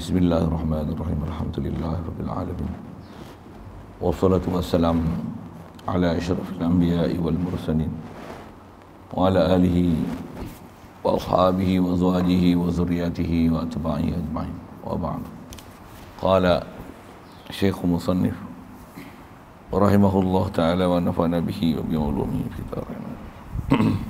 بسم الله الرحمن الرحيم الحمد لله رب العالمين والصلاة والسلام على أشرف الأنبياء والمرسلين وعلى آله وأصحابه وأزواجه وذريته وأتباعه أجمعين وبعد قال شيخ مصنف رحمه الله تعالى ونفعنا به وبعلومه في الدارين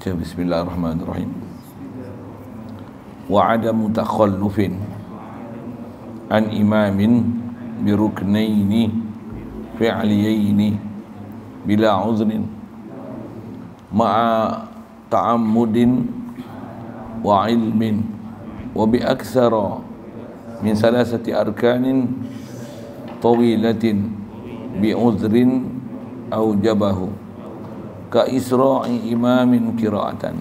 baca bismillahirrahmanirrahim wa adamu takhallufin an imamin bi ruknaini fi'liyaini bila uzrin ma'a taamudin wa ilmin wa bi min salasati arkanin tawilatin bi uzrin aw jabahu ka isra'i imamin kira'atan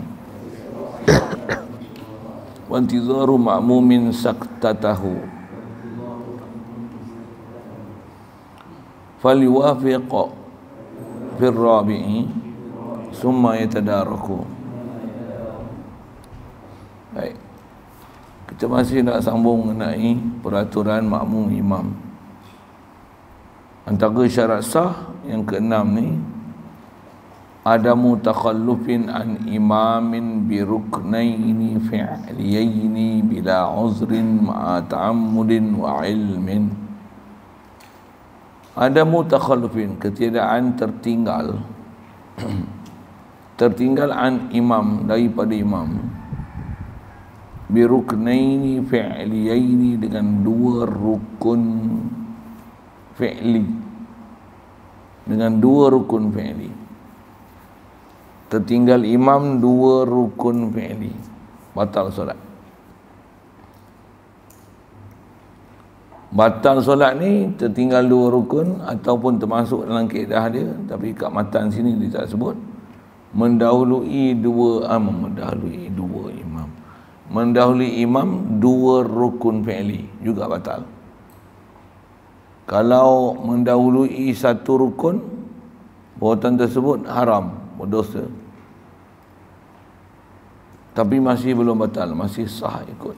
wa intizaru ma'mumin saktatahu فليوافق في الرابع ثم يتدارك baik kita masih nak sambung mengenai peraturan makmum imam antara syarat sah yang keenam ni عدم تخلف عن إمام بركنين فعليين بلا عذر مع تعمد وعلم عدم تخلف ketiadaan tertinggal tertinggal an imam daripada imam biruknain fi'liyain dengan dua rukun fi'li dengan dua rukun fi'li tertinggal imam dua rukun fi'li batal solat batal solat ni tertinggal dua rukun ataupun termasuk dalam keedah dia tapi kat matan sini dia tak sebut mendahului dua am ah, mendahului dua imam mendahului imam dua rukun fi'li juga batal kalau mendahului satu rukun perbuatan tersebut haram berdosa tapi masih belum batal masih sah ikut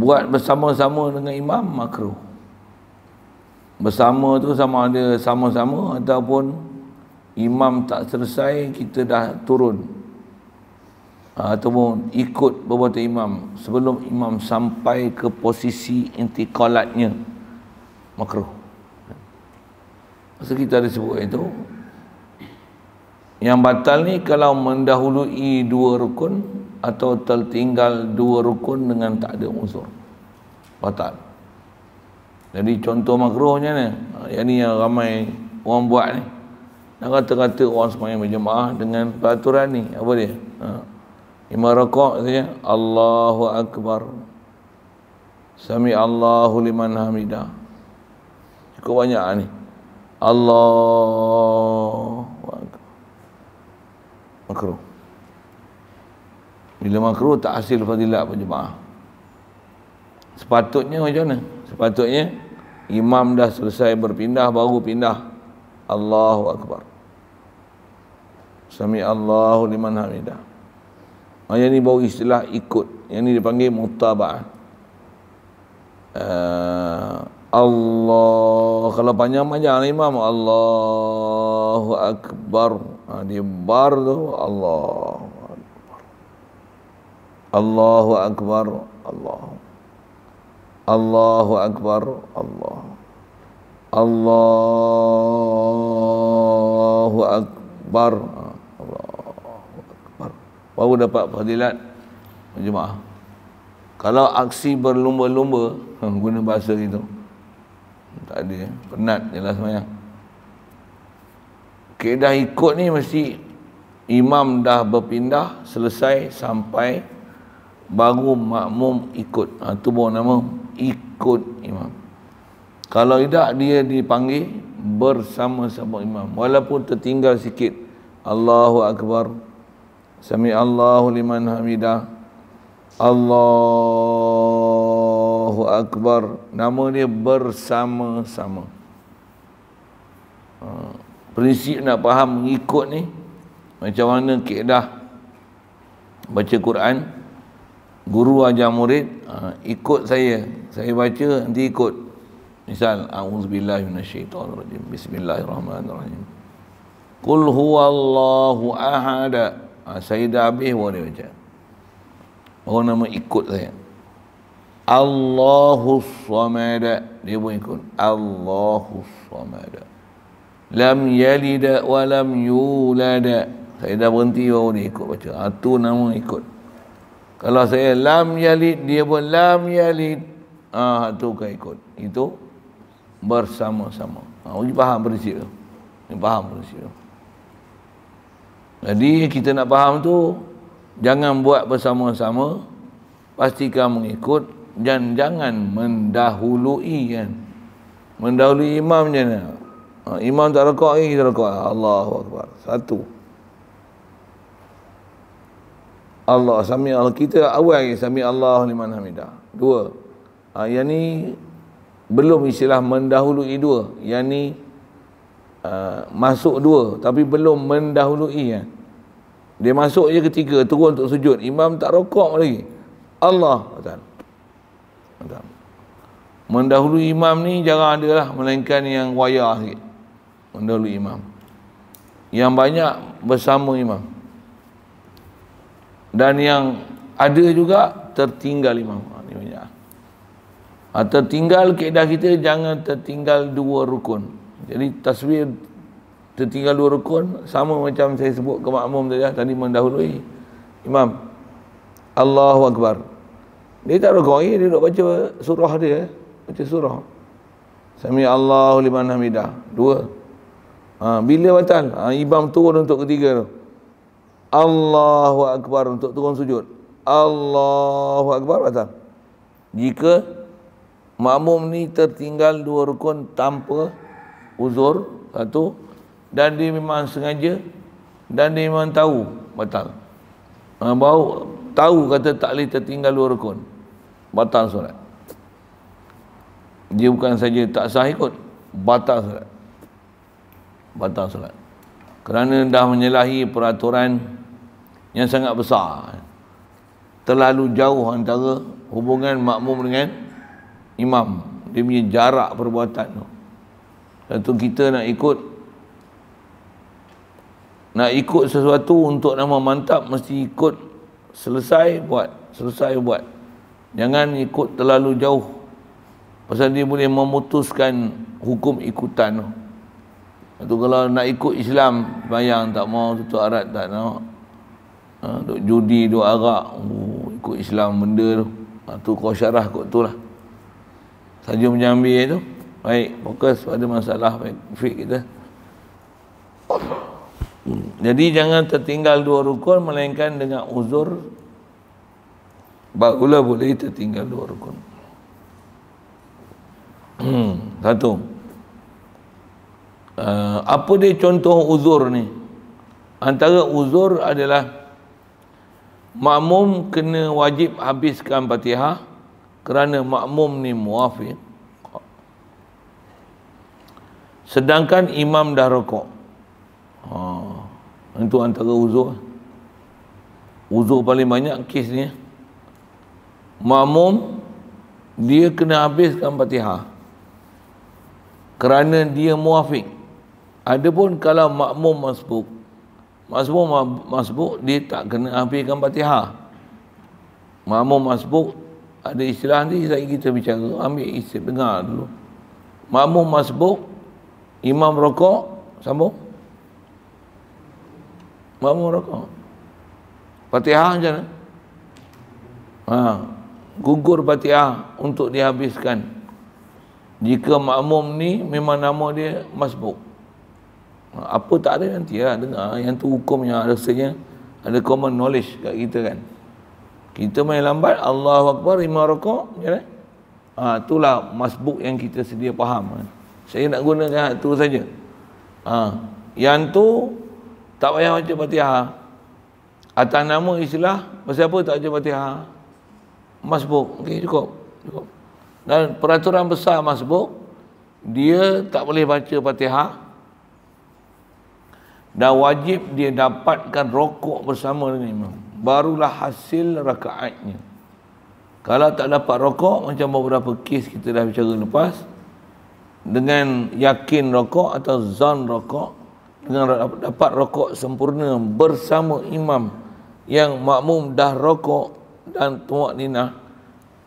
buat bersama-sama dengan imam makruh bersama tu sama ada sama-sama ataupun imam tak selesai kita dah turun ha, ataupun ikut perbuatan imam sebelum imam sampai ke posisi intikalatnya makruh Pasal kita ada sebut itu Yang batal ni kalau mendahului dua rukun Atau tertinggal dua rukun dengan tak ada unsur Batal Jadi contoh makrohnya ni Yang ni yang ramai orang buat ni Nak kata-kata orang semuanya berjemaah dengan peraturan ni Apa dia? Ha. Imam Rakok katanya Allahu Akbar Sami Allahu liman hamidah Cukup banyak lah ni Allah makruh bila makruh tak hasil fadilat pun jemaah sepatutnya macam mana sepatutnya imam dah selesai berpindah baru pindah Allahu Akbar Sami Allahu liman hamidah ah, yang ni baru istilah ikut yang ni dipanggil mutabah ah, Allah kalau panjang-panjang imam Allahu akbar ha, di bar tu Allah Allahu akbar Allah Allahu akbar Allah Allahu akbar ha, Allahu akbar baru dapat fadilat jemaah kalau aksi berlumba-lumba guna bahasa itu tak ada penat je lah semayang keedah ikut ni mesti imam dah berpindah selesai sampai baru makmum ikut ha, tu pun nama ikut imam kalau tidak dia dipanggil bersama-sama imam walaupun tertinggal sikit Allahu Akbar Sami Allahu liman hamidah Allah Allahu Akbar Nama dia bersama-sama ha, Prinsip nak faham mengikut ni Macam mana keedah Baca Quran Guru ajar murid ha, Ikut saya Saya baca nanti ikut Misal A'udzubillahimmanasyaitanirrajim Bismillahirrahmanirrahim Qul huwallahu ahada ha, Saya dah habis baru baca Orang oh, nama ikut saya Allahus Samad. Dia pun ikut Allahus Samad. Lam yalid wa lam yulad. Saya dah berhenti baru ni ikut baca. Ha, tu nama ikut. Kalau saya lam yalid dia pun lam yalid. Ah ha, tu kan ikut. Itu bersama-sama. Ha, awak faham prinsip tu? Ini faham prinsip tu. Jadi kita nak faham tu jangan buat bersama-sama pastikan mengikut dan jangan mendahului kan mendahului imam je ni ha, imam tak rekod lagi kita rekod Allahu Akbar satu Allah sami Allah kita awal sami Allah liman hamidah dua ha, yang ni belum istilah mendahului dua yang ni uh, masuk dua tapi belum mendahului kan dia masuk je ketiga turun untuk sujud imam tak rokok lagi Allah Ta'ala mendahului imam ni jarang ada lah melainkan yang waya sikit mendahului imam yang banyak bersama imam dan yang ada juga tertinggal imam ha, ni banyak ha, tertinggal keadaan kita jangan tertinggal dua rukun jadi taswir tertinggal dua rukun sama macam saya sebut ke lah, tadi mendahului imam Allahu Akbar Allahu Akbar dia tak rukuk dia duduk baca surah dia. Baca surah. Sami Allah liman hamidah. Dua. Ha, bila batal? Ha, Ibam turun untuk ketiga tu. Allahu Akbar untuk turun sujud. Allahu Akbar batal. Jika makmum ni tertinggal dua rukun tanpa uzur satu dan dia memang sengaja dan dia memang tahu batal. Ha, bau tahu kata tak boleh tertinggal dua rukun batal solat dia bukan saja tak sah ikut batal solat batal solat kerana dah menyalahi peraturan yang sangat besar terlalu jauh antara hubungan makmum dengan imam dia punya jarak perbuatan tu satu kita nak ikut nak ikut sesuatu untuk nama mantap mesti ikut selesai buat selesai buat jangan ikut terlalu jauh pasal dia boleh memutuskan hukum ikutan tu kalau nak ikut Islam bayang tak mau tutup arat tak nak no. ha, duk judi duk arak uh, ikut Islam benda tu ha, tu kau syarah kot tu lah saja menyambil tu baik fokus pada masalah baik, fik kita jadi jangan tertinggal dua rukun melainkan dengan uzur barulah boleh tertinggal dua rukun. Hmm, satu. Uh, apa dia contoh uzur ni? Antara uzur adalah makmum kena wajib habiskan Fatihah kerana makmum ni muafiq. Sedangkan imam dah rokok. Ha. Itu antara uzur. Uzur paling banyak kes ni. Mamum dia kena habiskan fatihah. Kerana dia muafiq. Adapun kalau makmum masbuk, makmum masbuk, dia tak kena habiskan fatihah. Makmum masbuk, ada istilah ni, saya kita bicara, ambil istilah, dengar dulu. Makmum masbuk, imam rokok, sambung. Bangun rokok. Fatihah macam mana? Ha. Gugur patiha untuk dihabiskan. Jika makmum ni memang nama dia masbuk. Apa tak ada nanti lah. Dengar. Yang tu hukum yang rasanya ada common knowledge kat kita kan. Kita main lambat. Allahu Akbar. Imam rokok. Macam mana? Ha. Itulah masbuk yang kita sedia faham. Saya nak gunakan itu saja. Ha. Yang tu tak payah baca fatihah atas nama istilah pasal apa tak baca fatihah masbuk okey cukup cukup dan peraturan besar masbuk dia tak boleh baca fatihah dan wajib dia dapatkan rokok bersama dengan imam barulah hasil rakaatnya kalau tak dapat rokok macam beberapa kes kita dah bicara lepas dengan yakin rokok atau zon rokok dengan dapat rokok sempurna bersama imam yang makmum dah rokok dan tuak ninah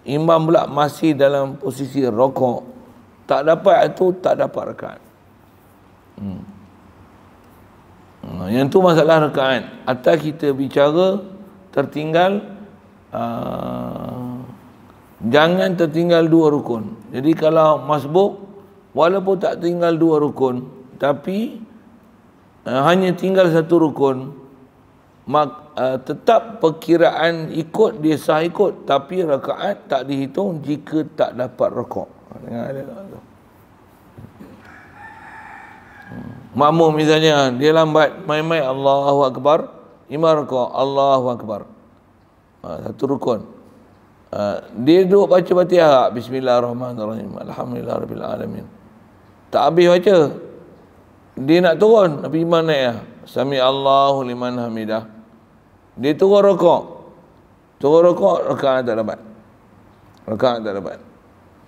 imam pula masih dalam posisi rokok tak dapat itu tak dapat rekaan hmm. hmm. yang tu masalah rekaan atas kita bicara tertinggal uh, jangan tertinggal dua rukun jadi kalau masbuk walaupun tak tinggal dua rukun tapi Eh, hanya tinggal satu rukun mak, uh, tetap perkiraan ikut dia sah ikut tapi rakaat tak dihitung jika tak dapat rukuk dengar ada hmm. Makmum misalnya dia lambat mai-mai Allahu akbar imam rukuk Allahu akbar uh, satu rukun uh, dia duduk baca Fatihah bismillahirrahmanirrahim alhamdulillah rabbil alamin tak habis baca dia nak turun tapi imam naik lah sami Allahu liman hamidah dia turun rokok turun rokok rekaan tak dapat rokok tak dapat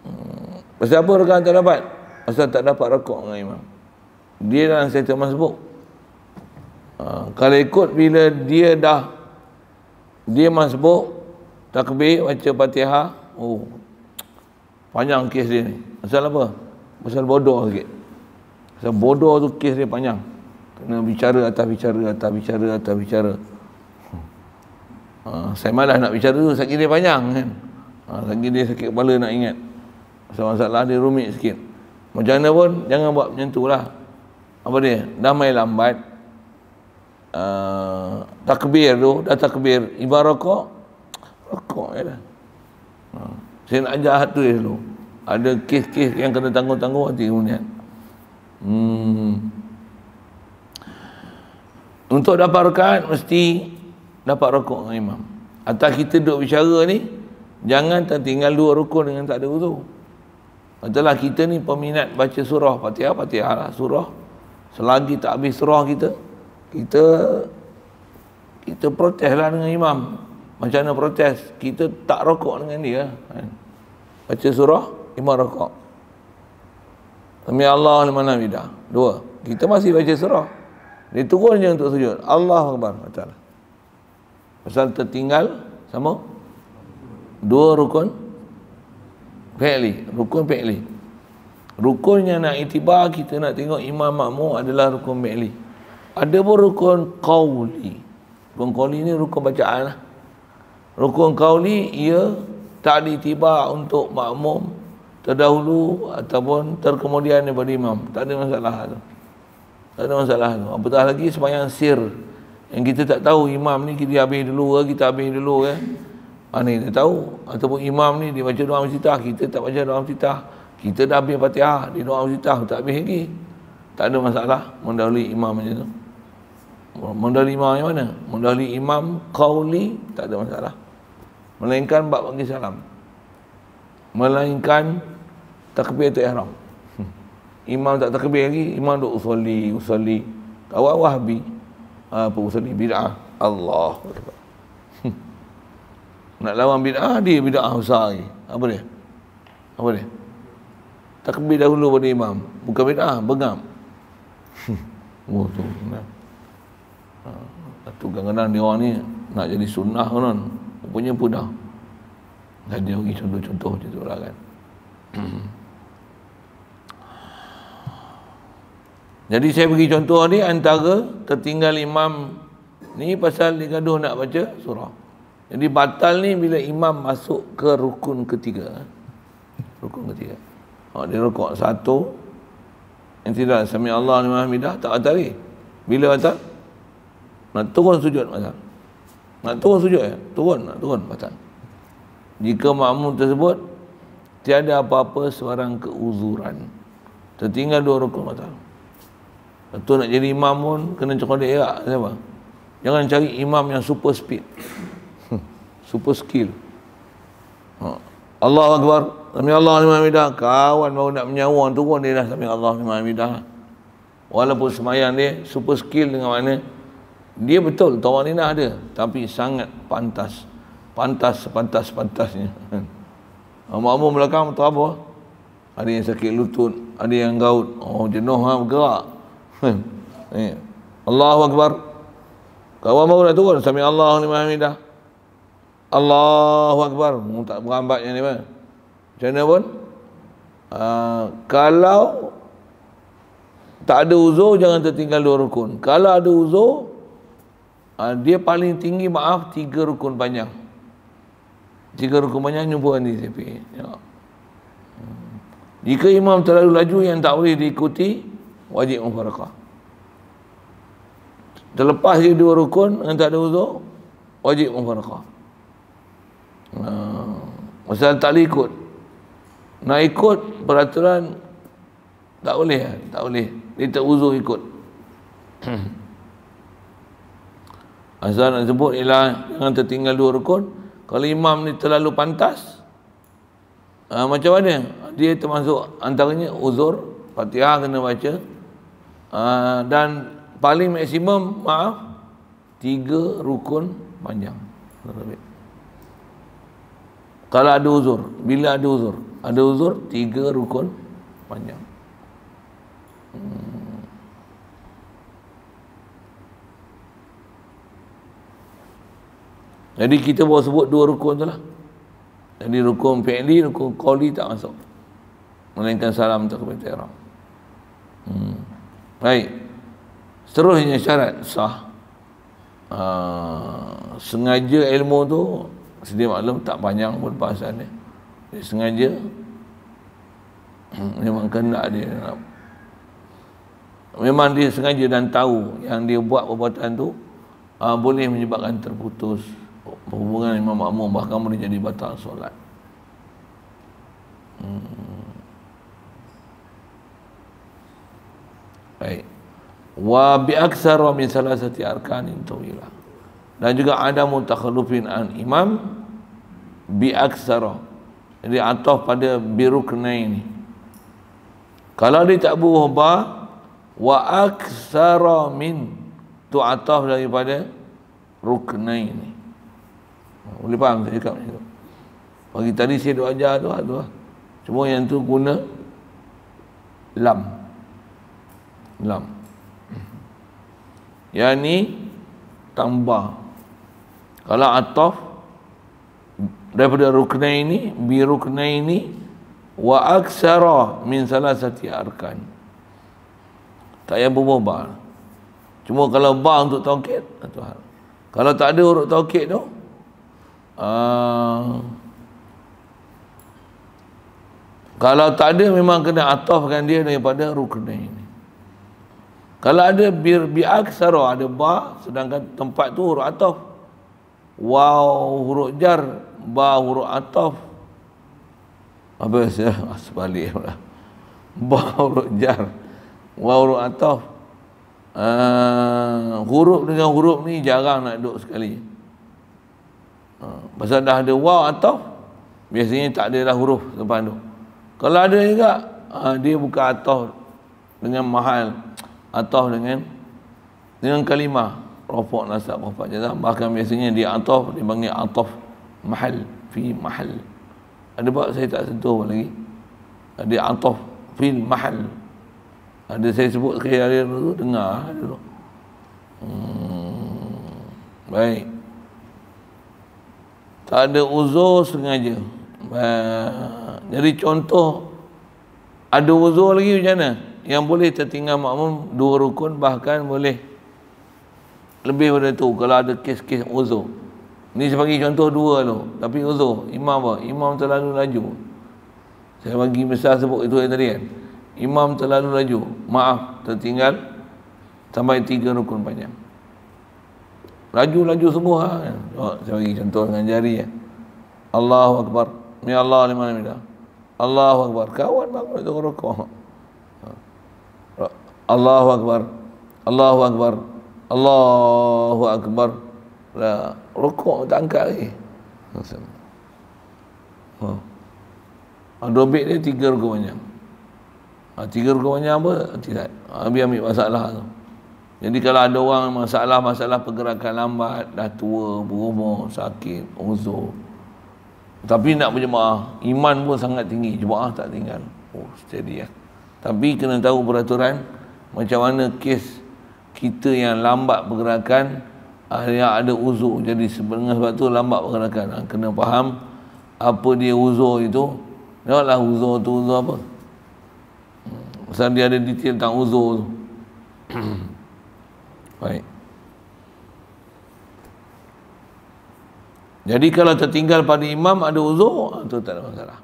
hmm. pasal apa rekaan tak dapat pasal tak dapat rokok dengan imam dia dalam saya termasuk uh, ha, kalau ikut bila dia dah dia masbuk takbir baca fatihah oh panjang kes dia ni pasal apa pasal bodoh sikit yang bodoh tu kes dia panjang. Kena bicara atas bicara atas bicara atas bicara. Ha, saya malas nak bicara tu sakit dia panjang kan. Ha, sakit dia sakit kepala nak ingat. Pasal masalah dia rumit sikit. Macam mana pun jangan buat macam tu lah. Apa dia? Damai lambat. Uh, takbir tu dah takbir ibarat rokok rokok je lah ha. saya nak ajar hati dulu ada kes-kes yang kena tanggung-tanggung hati kemudian Hmm. Untuk dapat rakaat mesti dapat rukuk dengan imam. Atas kita duduk bicara ni jangan tertinggal dua rukun dengan tak ada wuduk. Contohlah kita ni peminat baca surah Fatihah, Fatihah lah surah. Selagi tak habis surah kita, kita kita protes lah dengan imam. Macam mana protes? Kita tak rokok dengan dia. Kan? Baca surah, imam rokok. Sami Allah liman hamida. Dua. Kita masih baca surah. Dia turun je untuk sujud. Allah akbar macam Pasal tertinggal sama dua rukun fi'li, rukun fi'li. Rukun yang nak itibar kita nak tengok imam makmum adalah rukun fi'li. Ada pun rukun qawli. Rukun qawli ni rukun bacaan lah. Rukun qawli ia tak ditiba untuk makmum terdahulu ataupun terkemudian daripada imam. Tak ada masalah tu. Tak ada masalah tu. Apatah lagi sembahyang sir. Yang kita tak tahu imam ni kita habis dulu ke, kita habis dulu ke. Mana ah, kita tahu. Ataupun imam ni dia baca doa masjidah, kita tak baca doa masjidah. Kita dah habis fatihah, di doa masjidah, tak habis lagi. Tak ada masalah mendahului imam macam tu. Mendahului imam yang mana? Mendahului imam qawli, tak ada masalah. Melainkan bab bagi salam. Melainkan takbir tu ihram imam tak takbir lagi imam duk usali usali awal wahbi ah, apa usali bid'ah Allah nak lawan bid'ah dia bid'ah besar lagi apa dia apa dia takbir dahulu pada imam bukan bid'ah bengam oh tu ah, satu kadang-kadang dia orang ni nak jadi sunnah kan punya pun dah dia bagi contoh-contoh macam tu lah kan Jadi saya bagi contoh ni antara tertinggal imam ni pasal digaduh nak baca surah. Jadi batal ni bila imam masuk ke rukun ketiga. Rukun ketiga. Ha, dia rukun satu. Yang tidak sami Allah ni mahamidah tak ada ni. Bila batal? Nak turun sujud batal. Nak turun sujud ya? Turun, nak turun batal. Jika makmum tersebut tiada apa-apa seorang keuzuran. Tertinggal dua rukun batal. Tu nak jadi imam pun kena cekodik ya. Siapa? Jangan cari imam yang super speed. super skill. Ha. Allah Akbar. Sami Allah ni Mahamidah. Kawan baru nak menyawa turun dia dah Sami Allah ni Mahamidah. Walaupun semayang dia super skill dengan mana dia betul tawar ni nak ada. Tapi sangat pantas. Pantas, pantas, pantasnya. Makmur belakang tu apa? Ada yang sakit lutut. Ada yang gaut. Oh jenuh lah bergerak. Hmm. Allahu Akbar kawan mau nak turun Allah ni liman hamidah Allahu Akbar mu tak berambat ni kan macam mana pun uh, kalau tak ada uzur jangan tertinggal dua rukun kalau ada uzur uh, dia paling tinggi maaf tiga rukun panjang tiga rukun panjang jumpa ni tapi hmm. jika imam terlalu laju yang tak boleh diikuti wajib mufarakah terlepas di dua rukun yang tak ada uzur wajib mufarakah hmm. Uh, tak boleh ikut nak ikut peraturan tak boleh eh? tak boleh dia tak uzur ikut Azan yang sebut ialah jangan tertinggal dua rukun kalau imam ni terlalu pantas uh, macam mana dia termasuk antaranya uzur Fatihah kena baca Ah, dan paling maksimum maaf tiga rukun panjang kalau ada uzur bila ada uzur ada uzur tiga rukun panjang hmm. jadi kita baru sebut dua rukun tu lah jadi rukun fi'li rukun koli tak masuk melainkan salam tak kebetulan orang hmm. Baik. Seterusnya syarat sah. Ha, sengaja ilmu tu sedia maklum tak panjang pun bahasan dia. dia sengaja memang kena dia memang dia sengaja dan tahu yang dia buat perbuatan tu ha, boleh menyebabkan terputus hubungan imam makmum bahkan boleh jadi batal solat hmm. Baik. Wa bi aktsar wa min salasati arkanin tawilah. Dan juga ada mutakhallufin an imam bi aktsar. Jadi atof pada biru kena ini. Kalau dia tak buhba wa aktsar min tu atof daripada rukna ini. Boleh faham saya cakap macam tu. Pagi tadi saya duk ajar tu, lah, tu. Lah. Cuma yang tu guna lam lam yang ni tambah kalau ataf daripada ruknai ini bi rukna ini wa aksara min salasati arkan tak payah berubah ba. cuma kalau ba untuk taukid Tuhan kalau tak ada urut taukid tu uh, kalau tak ada memang kena atafkan dia daripada rukna ini kalau ada bir bi aksara ada ba sedangkan tempat tu huruf ataf. Wow huruf jar ba huruf ataf. Apa saya ah, sebalik pula. Ba huruf jar wow huruf ataf. Uh, ah, huruf dengan huruf ni jarang nak duduk sekali. Uh, pasal dah ada wow ataf biasanya tak ada dah huruf depan tu. Kalau ada juga uh, dia buka ataf dengan mahal atau dengan dengan kalimah rafa nasab rafa jazam bahkan biasanya dia atof dipanggil atof mahal fi mahal ada bab saya tak sentuh lagi dia atof fi mahal ada saya sebut sekali hari dulu dengar dulu hmm. baik tak ada uzur sengaja baik. jadi contoh ada uzur lagi macam mana yang boleh tertinggal makmum dua rukun bahkan boleh lebih daripada itu kalau ada kes-kes uzur ni saya bagi contoh dua tu tapi uzur imam apa? imam terlalu laju saya bagi misal sebut itu yang tadi kan imam terlalu laju maaf tertinggal sampai tiga rukun banyak laju-laju semua ha? oh, saya bagi contoh dengan jari ya. Allahu Akbar Ya Allah lima lima Allahu Akbar kawan bangun itu rukun Allahu Akbar Allahu Akbar Allahu Akbar lah rukuk tak angkat lagi ha. Ah, dobit dia tiga rukuk banyak ha, ah, tiga rukuk banyak apa tidak ha, ah, biar ambil masalah tu jadi kalau ada orang masalah-masalah pergerakan lambat dah tua berumur sakit uzur tapi nak berjemaah iman pun sangat tinggi jemaah tak tinggal oh steady ya tapi kena tahu peraturan macam mana kes kita yang lambat pergerakan yang ada uzur jadi sebenarnya sebab tu lambat pergerakan ha, kena faham apa dia uzur itu tengoklah uzur tu uzur apa hmm, pasal dia ada detail tentang uzur tu baik jadi kalau tertinggal pada imam ada uzur itu ha, tak ada masalah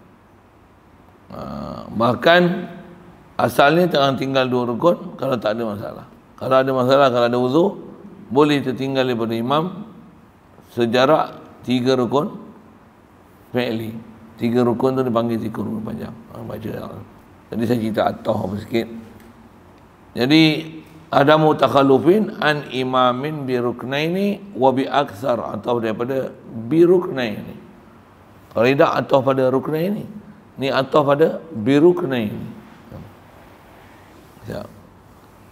ha, bahkan Asalnya jangan tinggal dua rukun kalau tak ada masalah. Kalau ada masalah, kalau ada wuzuh, boleh tertinggal daripada imam sejarak tiga rukun fi'li. Tiga rukun tu dipanggil tiga rukun panjang. Ah, baca. Jadi lah. saya cerita atas apa sikit. Jadi adamu takhalufin an imamin bi ruknaini wa bi aksar atau daripada bi ruknaini. Kalau tidak atas pada ruknaini. Ni atas pada bi ruknaini ya.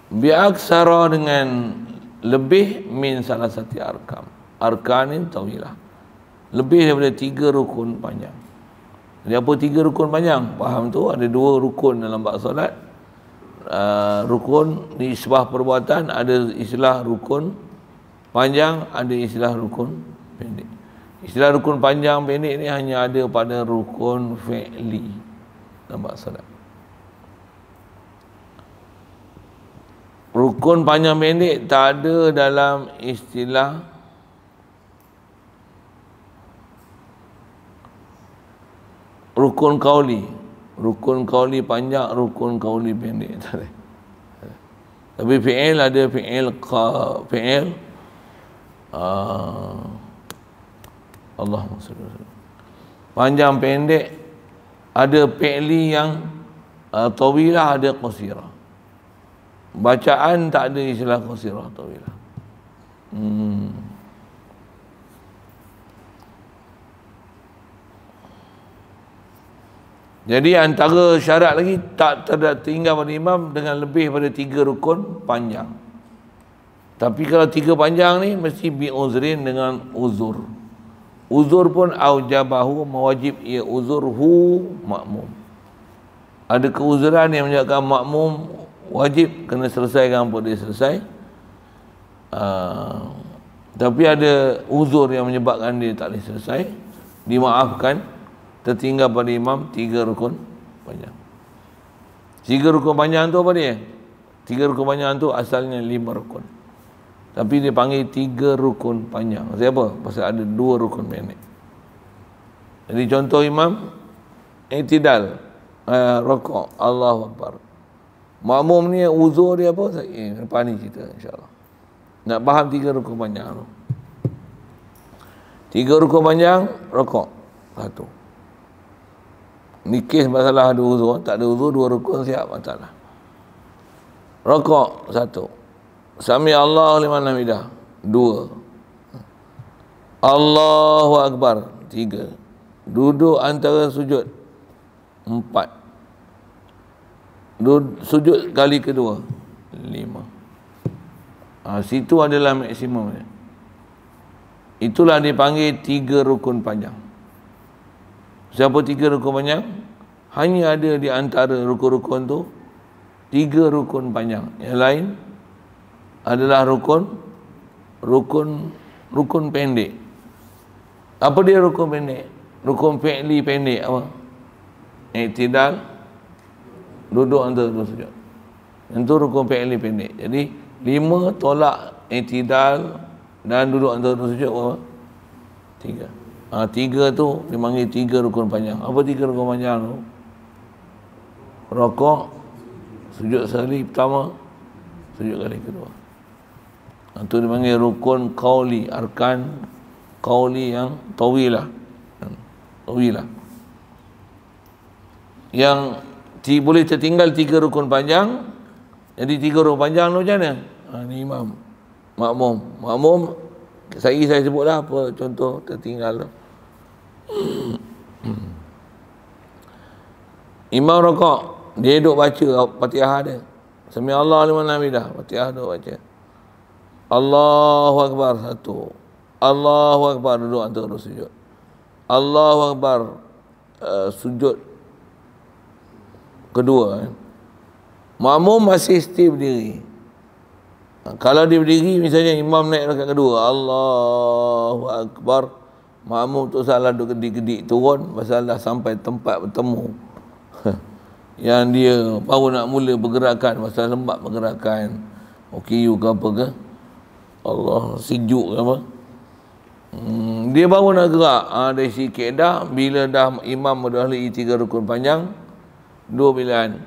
biaksara dengan lebih min salah satu arkam arkan ini tahulah lebih daripada tiga rukun panjang jadi apa tiga rukun panjang faham tu ada dua rukun dalam bak solat uh, rukun ni isbah perbuatan ada istilah rukun panjang ada istilah rukun pendek istilah rukun panjang pendek ni hanya ada pada rukun fi'li dalam bab solat rukun panjang pendek tak ada dalam istilah rukun kauli rukun kauli panjang rukun kauli pendek tak ada tapi fi'il ada fi'il ka, fi'il uh, Allah panjang pendek ada fi'li yang uh, ah, tawilah ada qasirah bacaan tak ada istilah qasirah tawilah hmm Jadi antara syarat lagi tak tertinggal pada imam dengan lebih pada tiga rukun panjang. Tapi kalau tiga panjang ni mesti bi'uzrin dengan uzur. Uzur pun aujabahu mewajib ia uzur makmum. Ada keuzuran yang menyebabkan makmum wajib kena selesaikan apa dia selesai uh, tapi ada uzur yang menyebabkan dia tak boleh selesai dimaafkan tertinggal pada imam tiga rukun panjang tiga rukun panjang tu apa dia tiga rukun panjang tu asalnya lima rukun tapi dia panggil tiga rukun panjang sebab apa? pasal ada dua rukun pendek jadi contoh imam itidal uh, rokok Allahu Akbar Makmum ni uzur dia apa? Eh, lepas ni cerita insyaAllah. Nak faham tiga rukun panjang tu. Tiga rukun panjang, rokok. Satu. Nikis masalah ada uzur. Tak ada uzur, dua rukun siap masalah. Rokok, satu. Sami Allah lima namidah. Dua. Allahu Akbar. Tiga. Duduk antara sujud. Empat sujud kali kedua lima ha, situ adalah maksimum ya. itulah dipanggil tiga rukun panjang siapa tiga rukun panjang hanya ada di antara rukun-rukun tu tiga rukun panjang yang lain adalah rukun rukun rukun pendek apa dia rukun pendek rukun fi'li pendek apa iktidal duduk antara dua sujud itu rukun fi'li pendek jadi lima tolak itidal dan duduk antara dua sujud apa? tiga ha, tiga tu dipanggil tiga rukun panjang apa tiga rukun panjang tu rokok sujud sekali pertama sujud kali kedua itu ha, dipanggil rukun qawli arkan kauli yang tawilah tawilah yang ti, boleh tertinggal tiga rukun panjang jadi tiga rukun panjang tu macam mana ha, ni imam makmum makmum saya saya sebutlah apa contoh tertinggal tu imam rokok dia duduk baca patiah dia Sami Allah lima nabi dah Fatihah duduk baca Allahu Akbar satu Allahu Akbar duduk antara sujud Allahu Akbar uh, sujud Kedua, eh, makmum masih stay berdiri. Ha, kalau dia berdiri misalnya imam naik rakaat kedua, Allahu akbar. Makmum tu salah duk gedik-gedik turun pasal dah sampai tempat bertemu. Ha, yang dia baru nak mula bergerakkan, pasal lembab bergerakkan, Okey you ke apa ke? Allah sejuk ke apa? Hmm, dia baru nak gerak ha, dari sikit dah bila dah imam berdahului tiga rukun panjang dua pilihan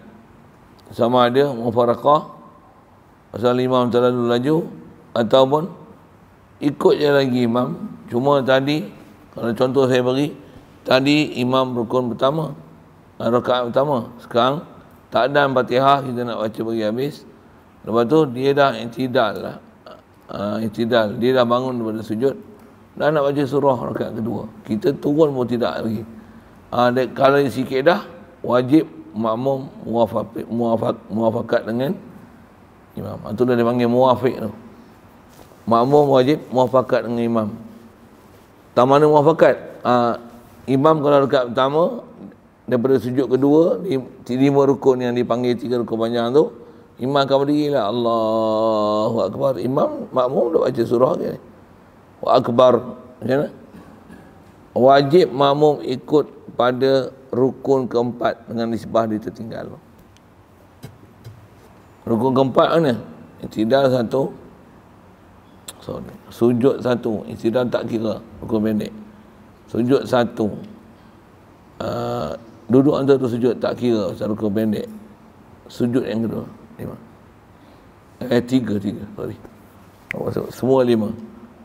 sama ada mufarakah pasal imam terlalu laju ataupun ikut je lagi imam cuma tadi kalau contoh saya bagi tadi imam rukun pertama eh, rakaat pertama sekarang tak ada fatihah kita nak baca bagi habis lepas tu dia dah intidal lah uh, intidal dia dah bangun daripada sujud dan nak baca surah rakaat kedua kita turun pun tidak lagi uh, kalau sikit dah wajib makmum muafakat muafak, muafakat dengan imam. Itu ah, dah dipanggil muafik tu. Makmum wajib muafakat dengan imam. Tak mana muafakat? Uh, ah, imam kalau rekat pertama daripada sujud kedua di lima rukun yang dipanggil tiga rukun panjang tu imam akan berdiri lah Allahu Akbar imam makmum duduk baca surah Wa Akbar macam wajib makmum ikut pada rukun keempat dengan nisbah dia tertinggal. Rukun keempat mana? Itidal satu. Sorry. Sujud satu. Itidal tak kira. Rukun pendek. Sujud satu. Uh, duduk antara tu sujud tak kira. Satu rukun pendek. Sujud yang kedua. Lima. Eh, tiga, tiga. Sorry. Oh, semua lima.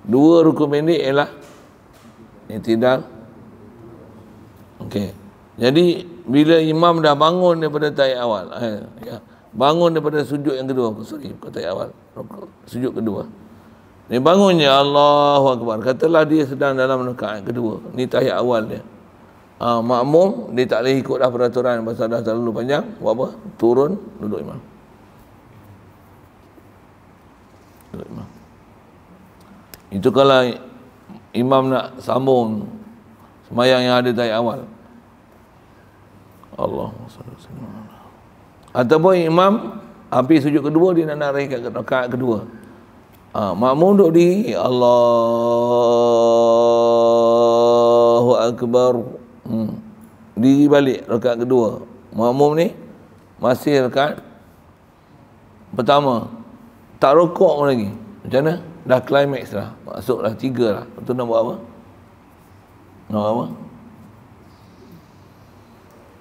Dua rukun pendek ialah. Itidal. Okay. Jadi bila imam dah bangun daripada tayat awal, eh, ya, bangun daripada sujud yang kedua, sorry, bukan tayat awal, sujud kedua. Dia bangun ya Allahu Akbar. Katalah dia sedang dalam rakaat kedua. ini tayat awal dia. Ha, makmum dia tak boleh ikut dah peraturan pasal dah terlalu panjang. Buat apa? Turun duduk imam. Duduk imam. Itu kalau imam nak sambung semayang yang ada tayat awal. Allah salli wa sallam ataupun imam api sujud kedua dia nak naik ke rakaat kedua ha, makmum duduk di Allahu Akbar hmm. diri balik rakaat kedua makmum ni masih rakaat pertama tak rokok pun lagi macam mana dah climax lah masuk dah tiga lah lepas tu nak buat apa nak buat apa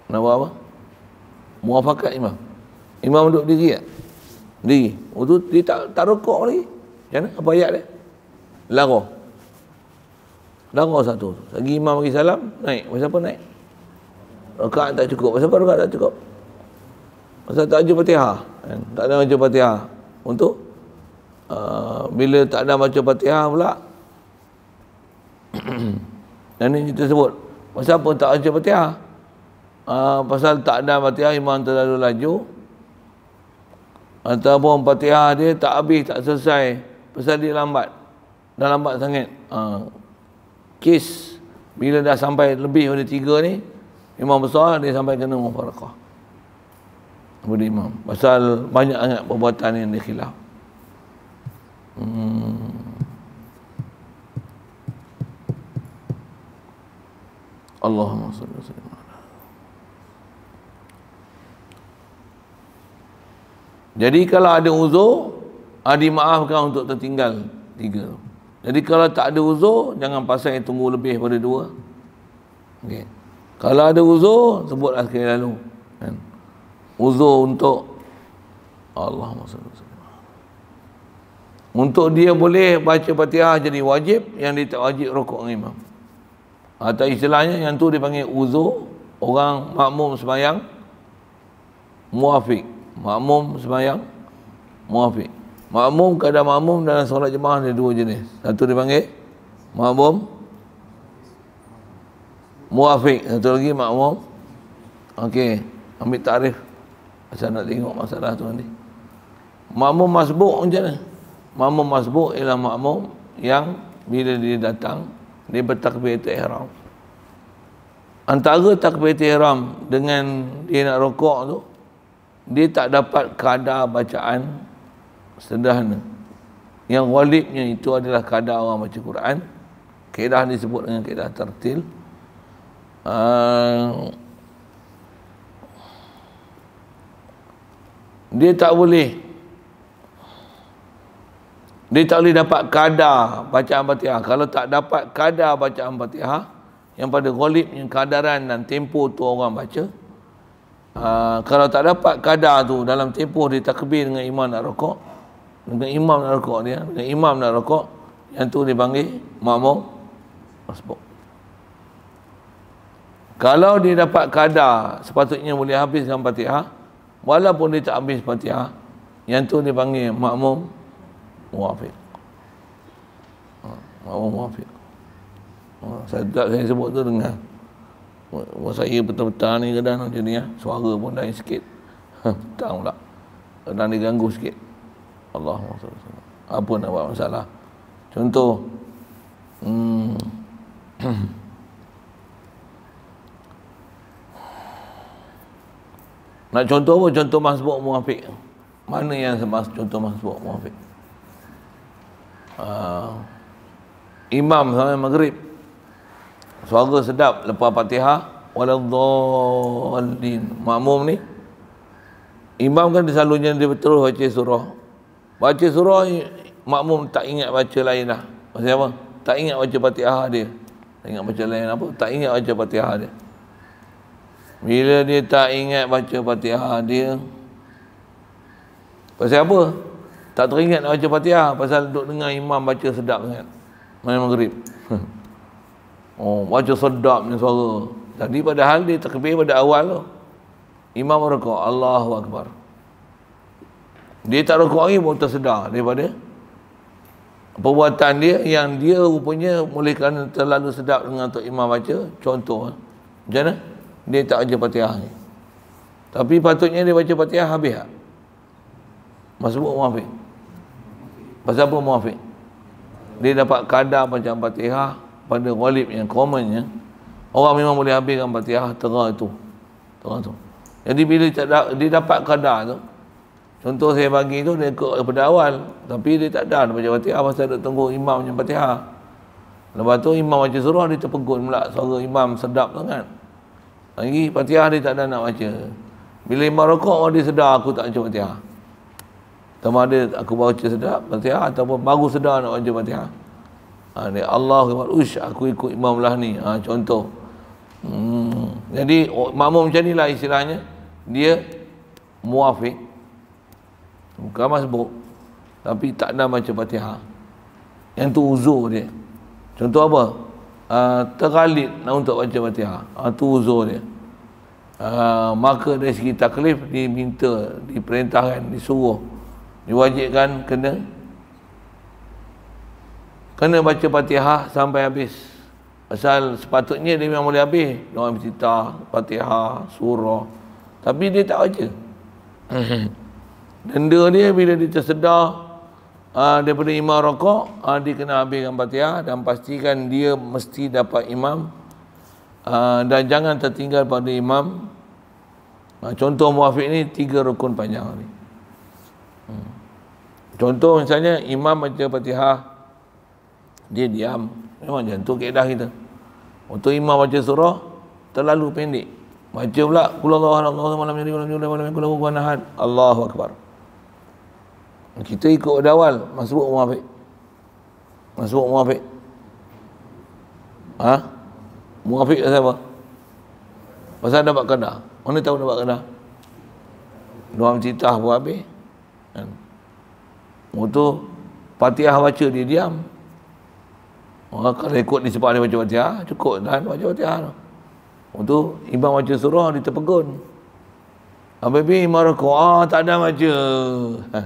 nama apa muafakat imam imam duduk diri ya diri itu oh, dia tak tak rokok lagi macam mana apa ayat dia larah larah satu lagi imam bagi salam naik pasal apa naik rokok tak cukup pasal apa rokok tak cukup pasal tak jumpa patiha kan? tak ada jumpa patiha untuk uh, bila tak ada macam patiha pula dan ini kita sebut pasal apa tak ada patiha uh, pasal tak ada fatihah imam terlalu laju ataupun fatihah dia tak habis tak selesai pasal dia lambat dah lambat sangat uh, kes bila dah sampai lebih daripada tiga ni imam besar dia sampai kena mufarakah kepada imam pasal banyak sangat perbuatan yang dia khilaf hmm. Allahumma salli wa Jadi kalau ada uzur, adi ah, maafkan untuk tertinggal tiga. Jadi kalau tak ada uzur, jangan pasang yang tunggu lebih pada dua. Okay. Kalau ada uzur, sebutlah sekali lalu. Kan? Uzur untuk Allah SWT. Untuk dia boleh baca patiah jadi wajib, yang dia tak wajib rokok dengan imam. Atau istilahnya yang tu dipanggil uzur, orang makmum semayang, muafik makmum semayang, muafiq makmum kadar makmum dalam solat jemaah ada dua jenis satu dipanggil makmum muafiq satu lagi makmum okey ambil tarif macam nak tengok masalah tu nanti makmum masbuk macam mana makmum masbuk ialah makmum yang bila dia datang dia bertakbir tu ihram antara takbir tu ihram dengan dia nak rokok tu dia tak dapat kadar bacaan sederhana yang walibnya itu adalah kadar orang baca Quran kaedah disebut dengan kaedah tertil uh, dia tak boleh dia tak boleh dapat kadar bacaan Fatihah kalau tak dapat kadar bacaan Fatihah yang pada golibnya kadaran dan tempo tu orang baca Ah, kalau tak dapat kadar tu dalam tempoh di takbir dengan imam nak rokok dengan imam nak rokok dia dengan imam nak rokok yang tu dia panggil makmum masbuk kalau dia dapat kadar sepatutnya boleh habis dengan fatihah walaupun dia tak habis fatihah yang tu dia panggil makmum muafiq ha, ah, makmum muafiq ha, ah, saya tak saya sebut tu dengan Rumah saya betul-betul ni kadang macam ni ya. Suara pun naik sikit. petang pula. Kadang dia ganggu sikit. Allah SWT. Apa nak buat masalah? Contoh. Hmm. nak contoh apa? Contoh masbuk muafiq. Mana yang mas, contoh masbuk muafiq? Uh, imam sampai maghrib suara sedap lepas Fatihah waladhdallin makmum ni imam kan selalunya dia terus baca surah baca surah makmum tak ingat baca lain lah maksud apa tak ingat baca Fatihah dia tak ingat baca lain apa tak ingat baca Fatihah dia bila dia tak ingat baca Fatihah dia pasal apa tak teringat nak baca Fatihah pasal duk dengar imam baca sedap sangat malam maghrib Oh, wajah sedap ni suara. Tadi padahal dia takbir pada awal tu. Imam rukuk Allahu Akbar. Dia tak rukuk lagi pun tersedar daripada perbuatan dia yang dia rupanya mulai kerana terlalu sedap dengan Tok Imam baca. Contoh, macam mana? Dia tak baca patiah ni. Tapi patutnya dia baca patiah habis tak? Masa buat muafiq. Pasal apa muafiq? Dia dapat kadar macam patiah pada walib yang komennya, orang memang boleh habiskan fatihah terah itu terah tu jadi bila dia dapat kadar tu contoh saya bagi tu dia ikut daripada awal tapi dia tak ada baca fatihah pasal dia tunggu imam yang fatihah lepas tu imam baca surah dia terpegun pula suara imam sedap sangat lagi fatihah dia tak ada nak baca bila imam rokok dia sedar aku tak baca fatihah sama ada aku baca sedap fatihah ataupun baru sedar nak baca fatihah ha, ni Allah Ush, aku ikut imam lah ni ha, contoh hmm. jadi oh, makmum macam ni lah istilahnya dia muafiq bukan masbuk tapi tak ada macam fatihah yang tu uzur dia contoh apa uh, ha, tergalit nak lah untuk baca fatihah ha, tu uzur dia Uh, maka dari segi taklif diminta, diperintahkan, disuruh diwajibkan kena kena baca fatihah sampai habis pasal sepatutnya dia memang boleh habis doa mitita fatihah surah tapi dia tak baca denda dia bila dia tersedar uh, daripada imam rokok uh, dia kena habiskan fatihah dan pastikan dia mesti dapat imam uh, dan jangan tertinggal pada imam uh, contoh muafiq ni tiga rukun panjang ni hmm. Contoh misalnya imam baca Fatihah dia diam memang macam tu keedah kita untuk imam baca surah terlalu pendek baca pula kul Allah Allah malam ini malam ini malam ini kulahu kuanahan Allahu Akbar kita ikut awal masuk muafiq masuk muafiq ha muafiq pasal apa pasal dapat kena mana tahu dapat kena doa mencintah pun habis kan motor patiah baca dia diam Orang kalau ikut di sepanjang baca baca ah, cukup dan baca baca tu. Untuk imam baca surah dia terpegun. Apa bi imam rukuk ah tak ada baca. Ha.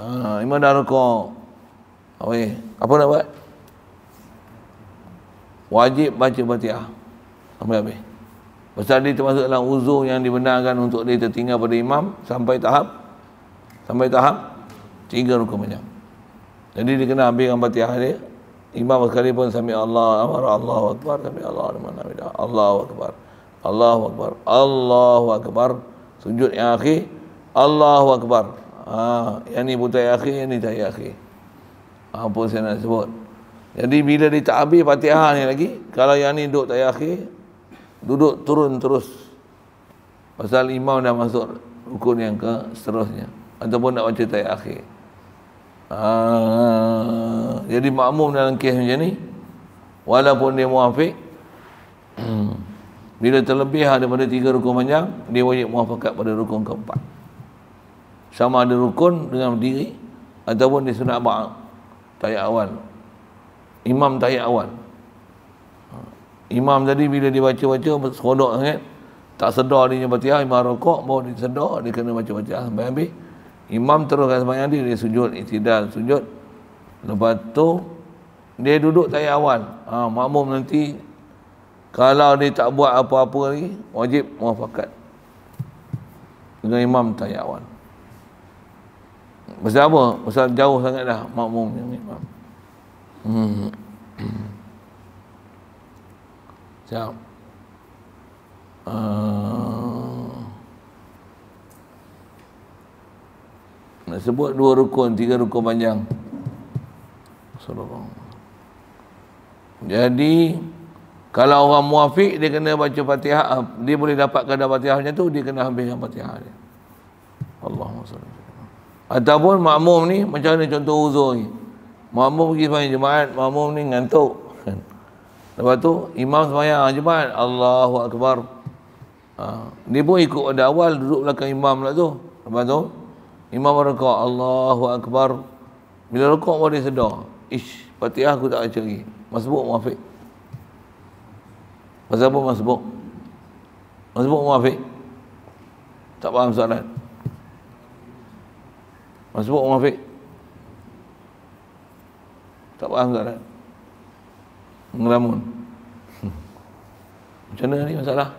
Ah, imam dah rukuk. Okey, apa nak buat? Wajib baca baca. Apa habis? Pasal dia termasuk dalam uzur yang dibenarkan untuk dia tertinggal pada imam sampai tahap sampai tahap tiga rukun banyak. Jadi dia kena ambil yang batiah dia imam sekali pun sami Allah amara Allahu akbar sami Allah liman hamida Allahu akbar Allahu akbar Allahu akbar sujud yang akhir Allahu akbar ha yang ni buta yang akhir yang ni tahiyat akhir apa saya nak sebut jadi bila di tak habis Fatihah ni lagi kalau yang ni duduk tahiyat akhir duduk turun terus pasal imam dah masuk rukun yang ke seterusnya ataupun nak baca tahiyat akhir Ha, jadi makmum dalam kes macam ni walaupun dia muafiq hmm, bila terlebih pada tiga rukun panjang dia wajib muafakat pada rukun keempat sama ada rukun dengan berdiri ataupun dia sunat ba'a tayak awal imam tayak awal ha, imam tadi bila dia baca-baca sekodok sangat tak sedar dia baca imam rokok baru dia sedar dia kena baca-baca sampai habis Imam teruskan sembahyang dia, dia sujud, itidal, sujud. Lepas tu, dia duduk tayi awal. Ha, makmum nanti, kalau dia tak buat apa-apa lagi, wajib muafakat. Dengan imam tayi awal. Sebab apa? Sebab jauh sangat dah makmum ni imam. Hmm. Siap. Uh. Ah. Nak sebut dua rukun, tiga rukun panjang. Jadi, kalau orang muafiq, dia kena baca fatihah. Ah, dia boleh dapat kadar fatihahnya tu, dia kena ambil habiskan fatihah dia. Allahumma SWT. Ataupun makmum ni, macam ni contoh uzur ni. Makmum pergi sembahyang jemaat, makmum ni ngantuk. Lepas tu, imam sembahyang jemaat, Allahu Akbar. Ha. Dia pun ikut pada awal, duduk belakang imam lah tu. Lepas tu, Imam rekod Allahu Akbar Bila rekod pun dia sedar Ish Fatihah aku tak baca lagi Masbuk muafiq Pasal apa masbuk Masbuk muafiq Tak faham soalan Masbuk muafiq Tak faham soalan Mengelamun Macam mana ni masalah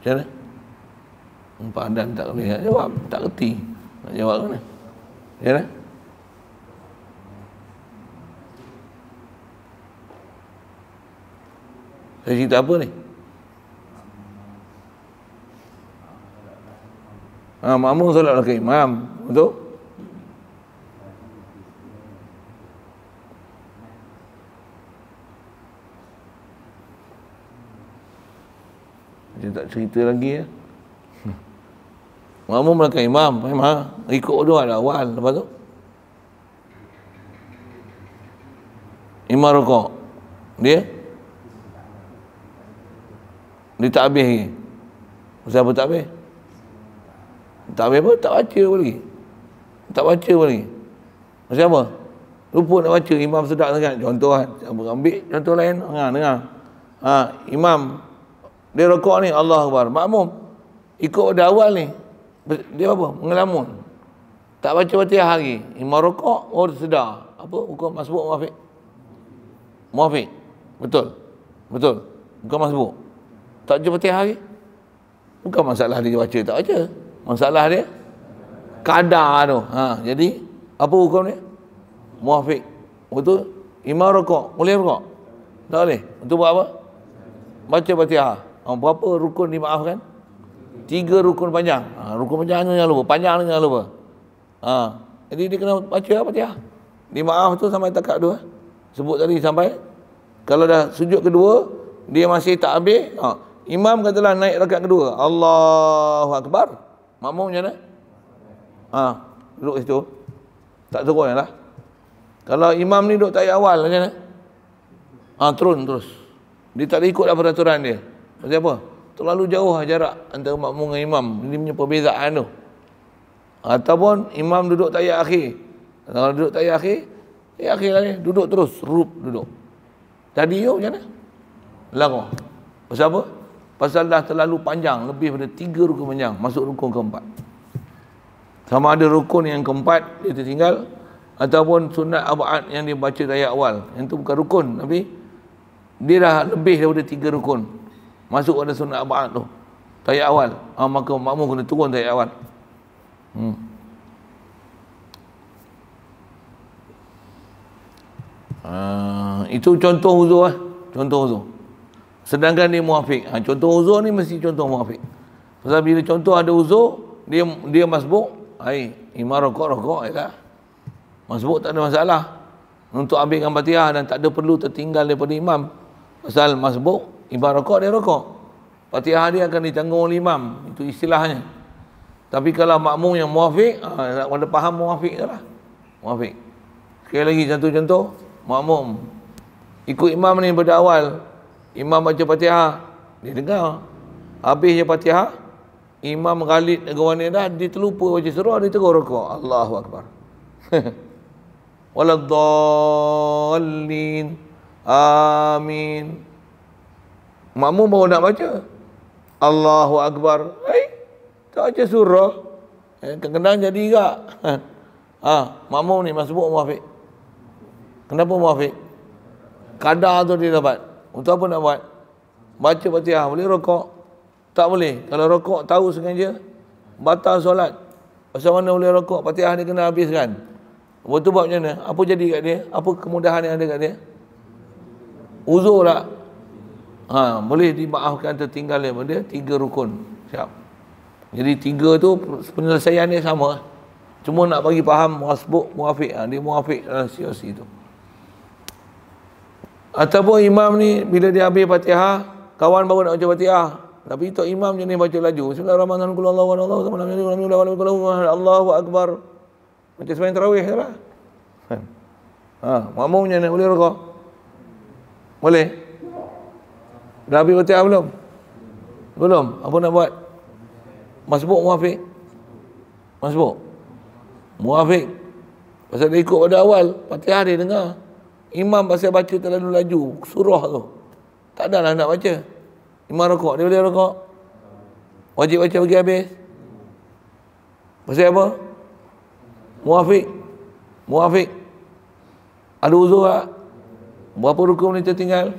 Macam mana empat adam tak boleh nak jawab tak reti nak jawab mana ya lah saya cerita apa ni ha, makmum solat ke imam betul Dia tak cerita lagi ya. Eh? Makmum mereka imam, memang ha? ikut dua dah awal lepas tu. Imam rokok, Dia dia tak habis lagi. Usah pun tak habis. Tak habis pun tak baca pun lagi. Tak baca pun lagi. Usah apa? Lupa nak baca imam sedap sangat. Contoh kan. Siapa ambil contoh lain. Dengar, dengar. Ha, imam. Dia rokok ni. Allah Akbar. Makmum. Ikut dah awal ni dia apa? Mengelamun. Tak baca baca tiap hari. Imam rokok, oh sedar. Apa hukum masbuk muafiq? Muafiq. Betul. Betul. Hukum masbuk. Tak baca tiap hari. Bukan masalah dia baca tak baca. Masalah dia kadar tu. Ha, jadi apa hukum dia? Muafiq. Betul. Imam rokok, boleh rokok? Tak boleh. Untuk buat apa? Baca baca. Ha, berapa rukun dimaafkan? tiga rukun panjang. Ha, rukun panjang jangan lupa, panjang jangan lupa. Ha. Jadi dia kena baca apa dia? Di maaf tu sampai takat dua. Sebut tadi sampai kalau dah sujud kedua, dia masih tak habis, ha. Imam katalah naik rakaat kedua. Allahu akbar. Makmum macam mana? Ha, duduk situ. Tak seronoklah. Kalau imam ni duduk tak awal macam mana? Ha, turun terus. Dia tak ikut lah peraturan dia. Macam apa? terlalu jauh lah jarak antara makmum dengan imam ini punya perbezaan tu ataupun imam duduk tayat akhir kalau duduk tayat akhir ya akhir lah duduk terus rup duduk tadi yuk macam mana lagu pasal apa pasal dah terlalu panjang lebih daripada tiga rukun panjang masuk rukun keempat sama ada rukun yang keempat dia tertinggal ataupun sunat abad yang dia baca tayat awal yang tu bukan rukun tapi dia dah lebih daripada tiga rukun masuk pada sunat abad tu tayat awal ha, maka makmum kena turun tayat awal hmm. ha, itu contoh huzur lah. contoh huzur sedangkan dia muafiq ha, contoh huzur ni mesti contoh muafiq sebab bila contoh ada huzur dia dia masbuk ai imam rokok rokok ialah masbuk tak ada masalah untuk ambilkan batiah dan tak ada perlu tertinggal daripada imam pasal masbuk Imam rokok dia rokok. Fatihah dia akan ditanggung oleh imam. Itu istilahnya. Tapi kalau makmum yang muafiq, ha, ada faham muafiq lah. Muafiq. Sekali lagi contoh-contoh, makmum. Ikut imam ni pada awal. Imam baca fatihah. Dia dengar. Habis je fatihah. Imam Khalid negara ni dah, dia terlupa baca surah, dia tegur rokok. Allahu Akbar. Waladhalin. Amin. Makmum baru nak baca. Allahu Akbar. Hey, eh, tak baca surah. Eh, kadang kenang jadi gak. Ha, makmum ni masuk muafiq. Kenapa muafiq? Kadar tu dia dapat. Untuk apa nak buat? Baca fatihah. Boleh rokok? Tak boleh. Kalau rokok tahu sengaja. Batal solat. Pasal mana boleh rokok? Fatihah dia kena habiskan. Lepas tu buat macam mana? Apa jadi kat dia? Apa kemudahan yang ada kat dia? Uzur tak? Lah ha, boleh dimaafkan tertinggal yang dia tiga rukun siap jadi tiga tu penyelesaian dia sama cuma nak bagi faham wasbuk muafiq ha, dia muafiq dalam siasi tu ataupun imam ni bila dia habis fatihah kawan baru nak baca fatihah tapi itu imam jenis baca laju bismillahirrahmanirrahim bismillahirrahmanirrahim Allahu Akbar macam sebab yang terawih lah. ha, makmum macam mana boleh rukuh boleh Dah habis kotia belum? Belum. Apa nak buat? Masbuk muafiq? Masbuk? Muafiq. Pasal dia ikut pada awal, patiah dia dengar. Imam pasal baca terlalu laju, surah tu. Tak ada lah nak baca. Imam rokok, dia boleh rokok. Wajib baca pergi habis. Pasal apa? Muafiq. Muafiq. Ada uzur tak? Berapa rukun ni tertinggal?